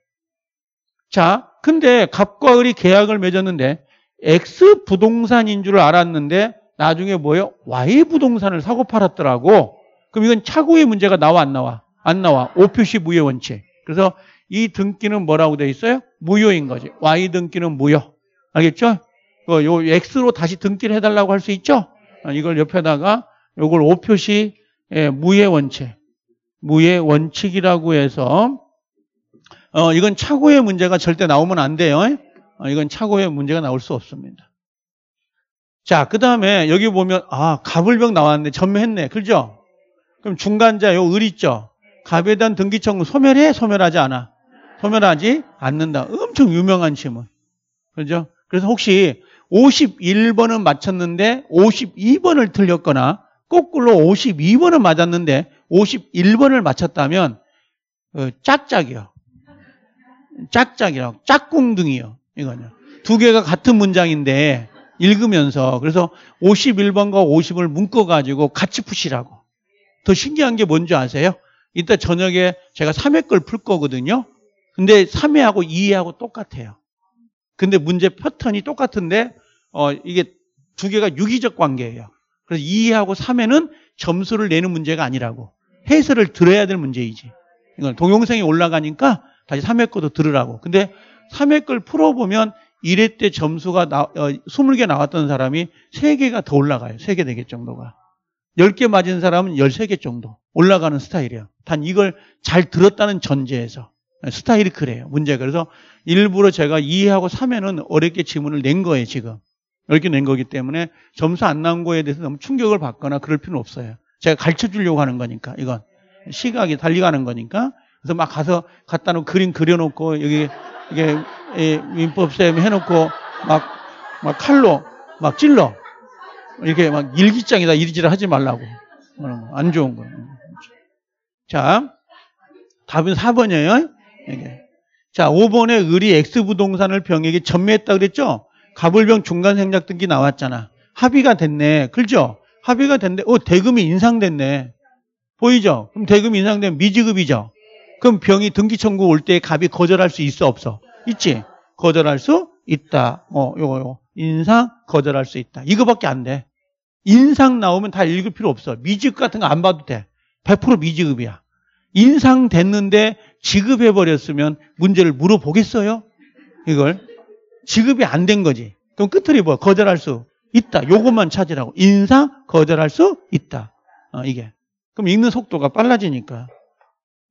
자, 근데 갑과 을이 계약을 맺었는데 X 부동산인 줄 알았는데 나중에 뭐예요? Y 부동산을 사고 팔았더라고. 그럼 이건 차고의 문제가 나와 안 나와? 안 나와. 5표시 무효 원칙. 그래서 이 등기는 뭐라고 돼 있어요? 무효인 거지. Y 등기는 무효. 알겠죠? 그, 요 X로 다시 등기를 해달라고 할 수 있죠? 어, 이걸 옆에다가 요걸 5표시 무예 원칙. 무예 원칙이라고 해서 어, 이건 착오의 문제가 절대 나오면 안 돼요. 어, 이건 착오의 문제가 나올 수 없습니다. 자, 그 다음에 여기 보면, 아, 가불병 나왔는데 전매했네. 그죠? 그럼 중간자, 요, 을 있죠? 갑에 대한 등기청 구 소멸해? 소멸하지 않아? 소멸하지 않는다. 엄청 유명한 질문. 그죠? 그래서 혹시 51번은 맞췄는데 52번을 틀렸거나 거꾸로 5 2번은 맞았는데 51번을 맞췄다면 어, 짝짝이요. 짝짝이라고 짝꿍둥이요. 이거는 두 개가 같은 문장인데 읽으면서 그래서 51번과 50을 묶어 가지고 같이 푸시라고. 더 신기한 게 뭔지 아세요? 이따 저녁에 제가 3회 걸 풀 거거든요. 근데 3회하고 2회하고 똑같아요. 근데 문제 패턴이 똑같은데 어 이게 두 개가 유기적 관계예요. 그래서 2회하고 3회는 점수를 내는 문제가 아니라고 해설을 들어야 될 문제이지. 이건 동영상이 올라가니까 다시 3회 거도 들으라고. 근데 3회 걸 풀어보면 1회 때 점수가 나, 어, 20개 나왔던 사람이 3개가 더 올라가요. 3개, 4개 정도가. 10개 맞은 사람은 13개 정도 올라가는 스타일이에요. 단 이걸 잘 들었다는 전제에서. 네, 스타일이 그래요. 문제가. 그래서 일부러 제가 2회하고 3회는 어렵게 질문을 낸 거예요, 지금. 이렇게 낸 거기 때문에 점수 안 나온 거에 대해서 너무 충격을 받거나 그럴 필요는 없어요. 제가 가르쳐 주려고 하는 거니까, 이건. 시각이 달리 가는 거니까. 그래서 막 가서 갖다 놓고 그림 그려놓고 여기 이게 민법쌤 해놓고 막, 막 칼로 막 찔러 이렇게 막 일기장에다 이리지를 하지 말라고 안 좋은 거예요. 자 답은 4번이에요. 이게. 자 5번에 을이 X 부동산을 병에게 전매했다 그랬죠? 가불병 중간 생략 등기 나왔잖아. 합의가 됐네. 그죠? 합의가 됐는데, 어, 대금이 인상됐네. 보이죠? 그럼 대금이 인상되면 미지급이죠? 그럼 병이 등기 청구 올 때 갑이 거절할 수 있어 없어? 있지? 거절할 수 있다. 어, 요거 요거. 인상 거절할 수 있다. 이거밖에 안 돼. 인상 나오면 다 읽을 필요 없어. 미지급 같은 거 안 봐도 돼. 100% 미지급이야. 인상 됐는데 지급해 버렸으면 문제를 물어보겠어요? 이걸 지급이 안 된 거지. 그럼 끝을로 뭐야? 거절할 수 있다. 요것만 찾으라고. 인상 거절할 수 있다. 어, 이게. 그럼 읽는 속도가 빨라지니까.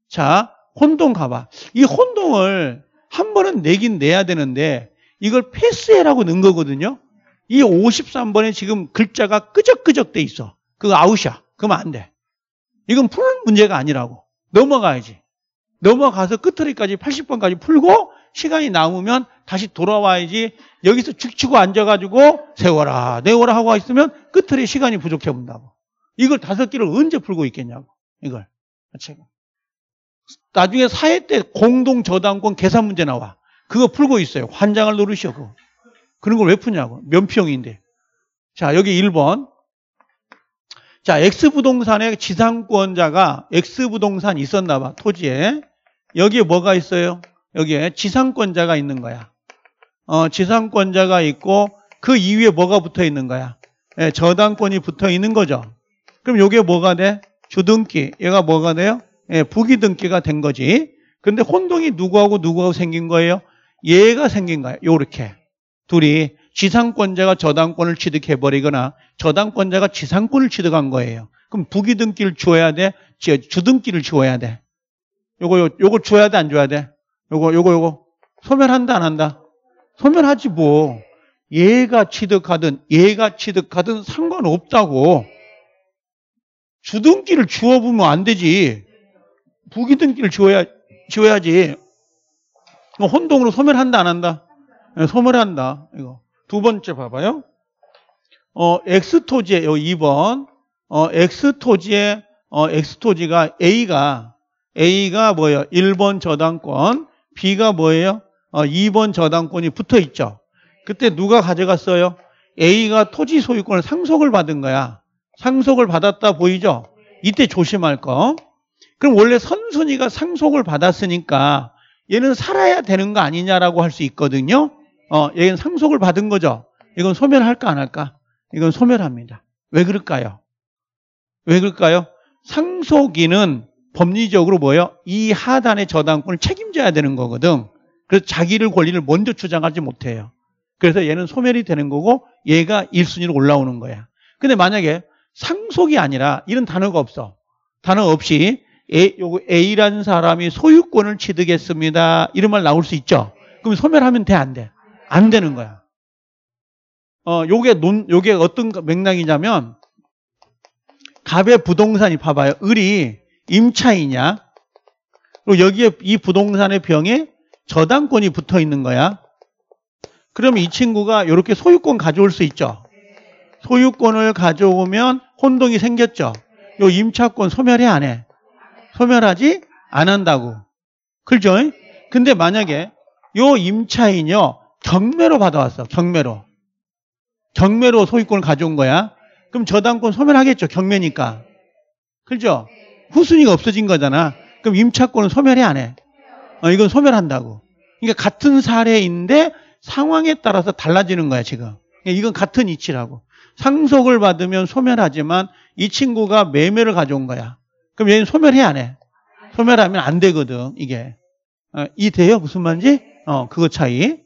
자, 혼동 가봐. 이 혼동을 한 번은 내긴 내야 되는데 이걸 패스해라고 넣은 거거든요. 이 53번에 지금 글자가 끄적끄적 돼 있어. 그거 아웃이야. 그러면 안 돼. 이건 풀 문제가 아니라고. 넘어가야지. 넘어가서 끝허리까지 80번까지 풀고 시간이 남으면 다시 돌아와야지 여기서 죽치고 앉아가지고 세워라 내워라 하고 있으면 끝허리 시간이 부족해 본다고. 이걸 다섯 개를 언제 풀고 있겠냐고. 이걸. 제가. 나중에 사회 때 공동 저당권 계산 문제 나와. 그거 풀고 있어요. 환장을 누르셔오그 그런 걸 왜 푸냐고. 면피형인데. 자, 여기 1번. 자, X 부동산의 지상권자가 X 부동산 있었나 봐. 토지에. 여기에 뭐가 있어요? 여기에 지상권자가 있는 거야. 어, 지상권자가 있고 그 이후에 뭐가 붙어 있는 거야? 예, 저당권이 붙어 있는 거죠. 그럼 이게 뭐가 돼? 주등기. 얘가 뭐가 돼요? 예, 부기 등기가 된 거지. 근데 혼동이 누구하고 누구하고 생긴 거예요? 얘가 생긴 거예요. 요렇게. 둘이 지상권자가 저당권을 취득해버리거나 저당권자가 지상권을 취득한 거예요. 그럼 부기 등기를 줘야 돼? 주등기를 줘야 돼? 요거, 요, 요거 줘야 돼? 안 줘야 돼? 요거, 요거, 요거. 소멸한다? 안 한다? 소멸하지 뭐. 얘가 취득하든 얘가 취득하든 상관없다고. 주등기를 주어보면 안 되지. 부기등기를 지워야, 지워야지. 혼동으로 소멸한다, 안 한다? 네, 소멸한다. 이거. 두 번째 봐봐요. 어, 엑스토지에, 요 2번. 어, 엑스토지에, 어, 엑스토지가 A가, A가 뭐예요? 1번 저당권, B가 뭐예요? 어, 2번 저당권이 붙어 있죠. 그때 누가 가져갔어요? A가 토지 소유권을 상속을 받은 거야. 상속을 받았다 보이죠? 이때 조심할 거. 그럼 원래 선순위가 상속을 받았으니까 얘는 살아야 되는 거 아니냐라고 할 수 있거든요. 어, 얘는 상속을 받은 거죠. 이건 소멸할까 안 할까? 이건 소멸합니다. 왜 그럴까요? 왜 그럴까요? 상속인은 법리적으로 뭐예요? 이 하단의 저당권을 책임져야 되는 거거든. 그래서 자기를 권리를 먼저 주장하지 못해요. 그래서 얘는 소멸이 되는 거고 얘가 1순위로 올라오는 거야. 근데 만약에 상속이 아니라 이런 단어가 없어. 단어 없이 A, 요거 A라는 사람이 소유권을 취득했습니다. 이런 말 나올 수 있죠? 그럼 소멸하면 돼, 안 돼? 안 되는 거야. 어, 요게 논, 요게 어떤 맥락이냐면, 갑의 부동산이 봐봐요. 을이 임차이냐. 그리고 여기에 이 부동산의 병에 저당권이 붙어 있는 거야. 그럼 이 친구가 이렇게 소유권 가져올 수 있죠. 소유권을 가져오면 혼동이 생겼죠. 요 임차권 소멸이 안 해. 소멸하지 않는다고. 그죠? 근데 만약에 요 임차인이요. 경매로 받아왔어. 경매로. 경매로 소유권을 가져온 거야. 그럼 저당권 소멸하겠죠. 경매니까. 그죠? 후순위가 없어진 거잖아. 그럼 임차권은 소멸이 안 해. 어, 이건 소멸한다고. 그러니까 같은 사례인데 상황에 따라서 달라지는 거야, 지금. 그러니까 이건 같은 이치라고. 상속을 받으면 소멸하지만 이 친구가 매매를 가져온 거야. 그럼 얘는 소멸해, 안 해? 소멸하면 안 되거든, 이게. 어, 이 돼요? 무슨 말인지? 어, 그거 차이.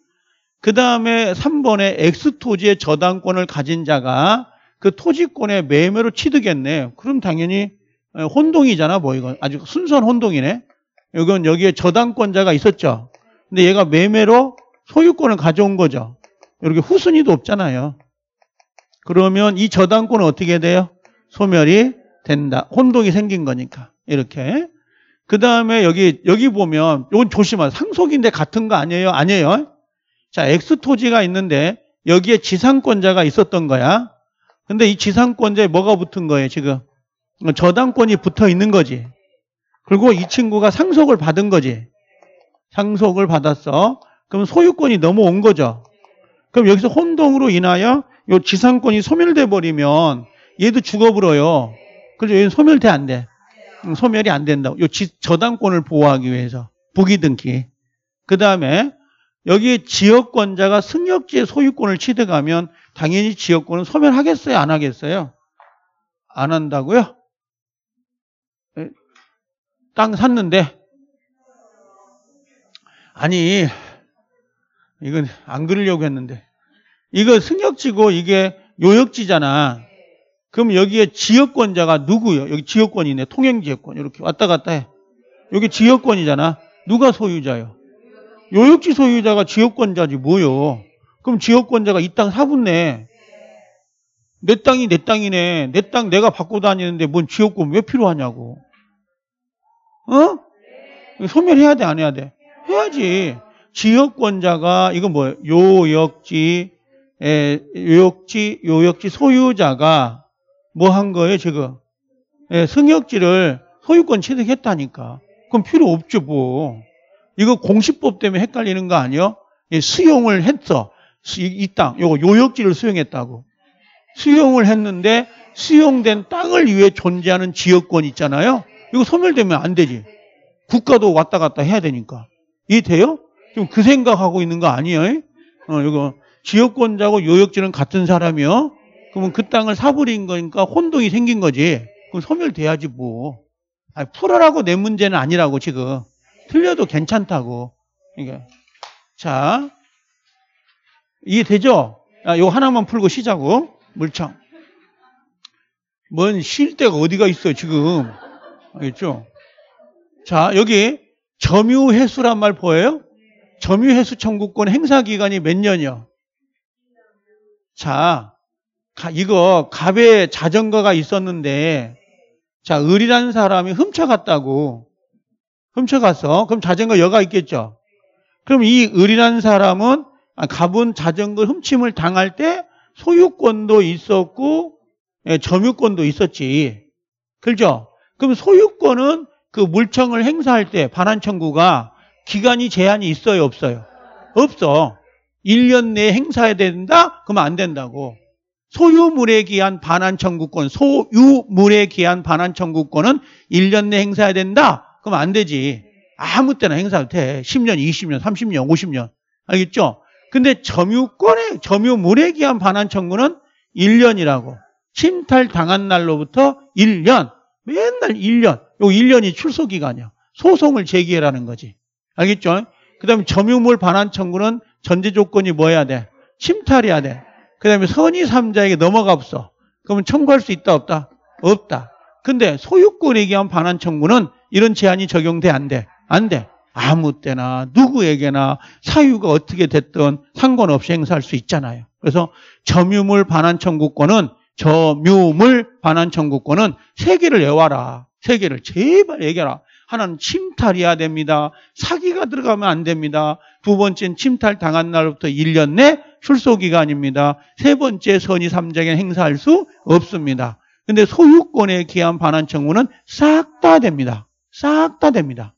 그 다음에 3번에 X 토지의 저당권을 가진 자가 그 토지권의 매매로 취득했네. 그럼 당연히 어, 혼동이잖아, 뭐 이건. 아주 순수한 혼동이네. 이건 여기에 저당권자가 있었죠. 근데 얘가 매매로 소유권을 가져온 거죠. 이렇게 후순위도 없잖아요. 그러면 이 저당권은 어떻게 돼요? 소멸이 된다. 혼동이 생긴 거니까. 이렇게. 그 다음에 여기, 여기 보면, 이건 조심하세요. 상속인데 같은 거 아니에요? 아니에요. 자, 엑스토지가 있는데, 여기에 지상권자가 있었던 거야. 근데 이 지상권자에 뭐가 붙은 거예요, 지금? 저당권이 붙어 있는 거지. 그리고 이 친구가 상속을 받은 거지. 상속을 받았어. 그럼 소유권이 넘어온 거죠. 그럼 여기서 혼동으로 인하여 이 지상권이 소멸돼 버리면 얘도 죽어버려요. 그래서 얘는 소멸돼 안 돼. 음, 소멸이 안 된다고. 요 저당권을 보호하기 위해서. 부기등기. 그 다음에 여기 지역권자가 승역지의 소유권을 취득하면 당연히 지역권은 소멸하겠어요? 안 하겠어요? 안 한다고요? 땅 샀는데 아니 이건 안 그러려고 했는데 이거 승역지고 이게 요역지잖아 그럼 여기에 지역권자가 누구요? 예 여기 지역권이네. 통행지역권. 이렇게 왔다 갔다 해. 여기 지역권이잖아. 누가 소유자요? 요역지 소유자가 지역권자지 뭐요? 그럼 지역권자가 이 땅 사분네. 내 땅이 내 땅이네. 내 땅 내가 바꿔 다니는데 뭔 지역권 왜 필요하냐고. 어? 소멸해야 돼, 안 해야 돼? 해야지. 지역권자가, 이건 뭐예요? 요역지, 에, 요역지, 요역지 소유자가 뭐한 거예요, 지금? 예, 승역지를 소유권 취득했다니까. 그럼 필요 없죠, 뭐. 이거 공시법 때문에 헷갈리는 거 아니요? 에 예, 수용을 했어. 이, 이 땅, 요거 요역지를 수용했다고. 수용을 했는데 수용된 땅을 위해 존재하는 지역권 있잖아요. 이거 소멸되면 안 되지. 국가도 왔다 갔다 해야 되니까. 이해 돼요? 지금 그 생각하고 있는 거 아니에요? 어, 이거 지역권자고 요역지는 같은 사람이요. 그러면 그 땅을 사버린 거니까 혼동이 생긴 거지. 그럼 소멸돼야지 뭐. 아니, 풀어라고 내 문제는 아니라고 지금. 틀려도 괜찮다고. 그러니까. 자, 이해되죠? 아, 요 하나만 풀고 쉬자고. 물청. 뭔 쉴 데가 어디가 있어 지금. 알겠죠? 자, 여기 점유회수란 말 보여요? 점유회수 청구권 행사기간이 몇 년이요? 자, 이거 갑에 자전거가 있었는데 자 을이라는 사람이 훔쳐갔다고 훔쳐갔어. 그럼 자전거 여가 있겠죠. 그럼 이 을이라는 사람은 아, 갑은 자전거 훔침을 당할 때 소유권도 있었고 예, 점유권도 있었지. 그죠 그럼 소유권은 그 물청을 행사할 때 반환청구가 기간이 제한이 있어요, 없어요? 없어. 1년 내에 행사해야 된다? 그러면 안 된다고. 소유물에 기한 반환청구권, 소유물에 기한 반환청구권은 1년 내 행사해야 된다? 그럼 안 되지. 아무 때나 행사도 돼. 10년, 20년, 30년, 50년. 알겠죠? 근데 점유권에, 점유물에 기한 반환청구는 1년이라고. 침탈당한 날로부터 1년. 맨날 1년. 요 1년이 출소기간이야. 소송을 제기해라는 거지. 알겠죠? 그 다음에 점유물 반환 청구는 전제 조건이 뭐 해야 돼? 침탈해야 돼. 그 다음에 선의 3자에게 넘어가없어. 그러면 청구할 수 있다 없다? 없다. 근데 소유권에게 한 반환 청구는 이런 제한이 적용돼 안 돼. 안 돼. 아무 때나 누구에게나 사유가 어떻게 됐든 상관없이 행사할 수 있잖아요. 그래서 점유물 반환 청구권은 점유물 반환 청구권은 세 개를 외워라. 세 개를 제발 얘기해라. 하나는 침탈이야 됩니다. 사기가 들어가면 안 됩니다. 두 번째는 침탈 당한 날부터 1년 내 출소기간입니다. 세 번째 선의 3자에 행사할 수 없습니다. 근데 소유권에 기한 반환 청구는 싹 다 됩니다. 싹 다 됩니다.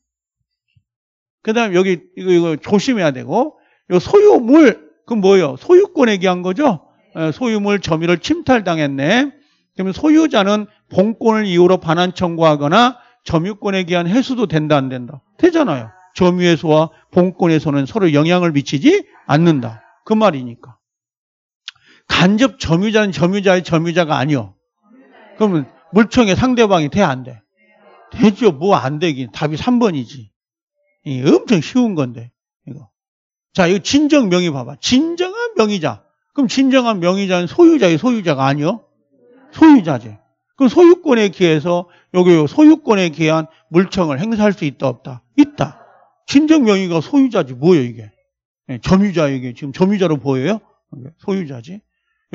그 다음 여기 이거, 이거 조심해야 되고 요 소유물 그 뭐예요? 소유권에 기한 거죠? 예, 소유물 점유를 침탈당했네. 그러면 소유자는 본권을 이유로 반환 청구하거나 점유권에 기한 해수도 된다 안 된다? 되잖아요. 점유에서와 본권에서는 서로 영향을 미치지 않는다. 그 말이니까. 간접 점유자는 점유자의 점유자가 아니요. 그러면 물총의 상대방이 돼, 안 돼? 되죠. 뭐 안 되긴. 답이 3번이지. 이 엄청 쉬운 건데, 이거. 자, 이거 진정 명의 봐봐. 진정한 명의자. 그럼 진정한 명의자는 소유자의 소유자가 아니요? 소유자제 그럼 소유권에 기해서, 여기 소유권에 기한 물청을 행사할 수 있다, 없다? 있다. 진정 명의가 소유자지, 뭐예요, 이게? 예, 점유자에게 지금 점유자로 보여요? 소유자지.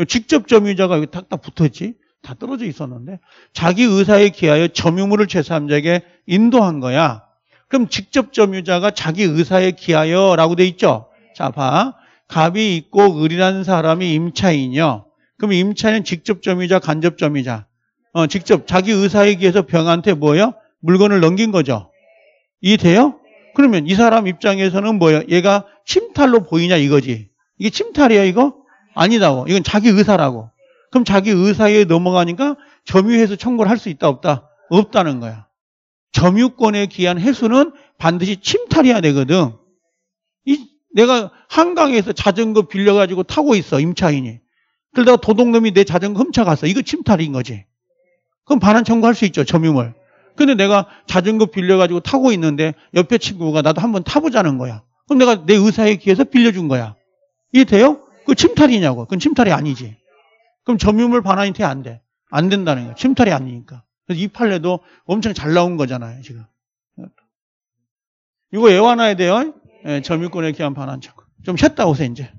직접 점유자가 여기 딱딱 붙었지. 다 떨어져 있었는데 자기 의사에 기하여 점유물을 제3자에게 인도한 거야. 그럼 직접 점유자가 자기 의사에 기하여라고 돼 있죠. 자, 봐. 갑이 있고 을이라는 사람이 임차인이요. 그럼 임차인은 직접 점유자, 간접 점유자. 어, 직접 자기 의사에 기해서 병한테 뭐예요? 물건을 넘긴 거죠. 이해돼요? 그러면 이 사람 입장에서는 뭐예요? 얘가 침탈로 보이냐 이거지. 이게 침탈이야 이거? 아니다고. 이건 자기 의사라고. 그럼 자기 의사에 넘어가니까 점유해서 청구를 할 수 있다 없다? 없다는 거야. 점유권에 기한 해수는 반드시 침탈해야 되거든. 이 내가 한강에서 자전거 빌려가지고 타고 있어 임차인이. 그러다가 도둑놈이 내 자전거 훔쳐갔어. 이거 침탈인 거지. 그럼 반환 청구할 수 있죠 점유물. 근데 내가 자전거 빌려가지고 타고 있는데 옆에 친구가 나도 한번 타보자는 거야. 그럼 내가 내 의사에 기해서 빌려준 거야. 이해 돼요? 그 침탈이냐고. 그건 침탈이 아니지. 그럼 점유물 반환이 돼? 안 돼? 안 된다는 거야. 침탈이 아니니까. 그래서 이 판례도 엄청 잘 나온 거잖아요, 지금. 이거 외워놔야 돼요. 예, 점유권에 기한 반환 청구. 좀 쉬었다 오세요, 이제.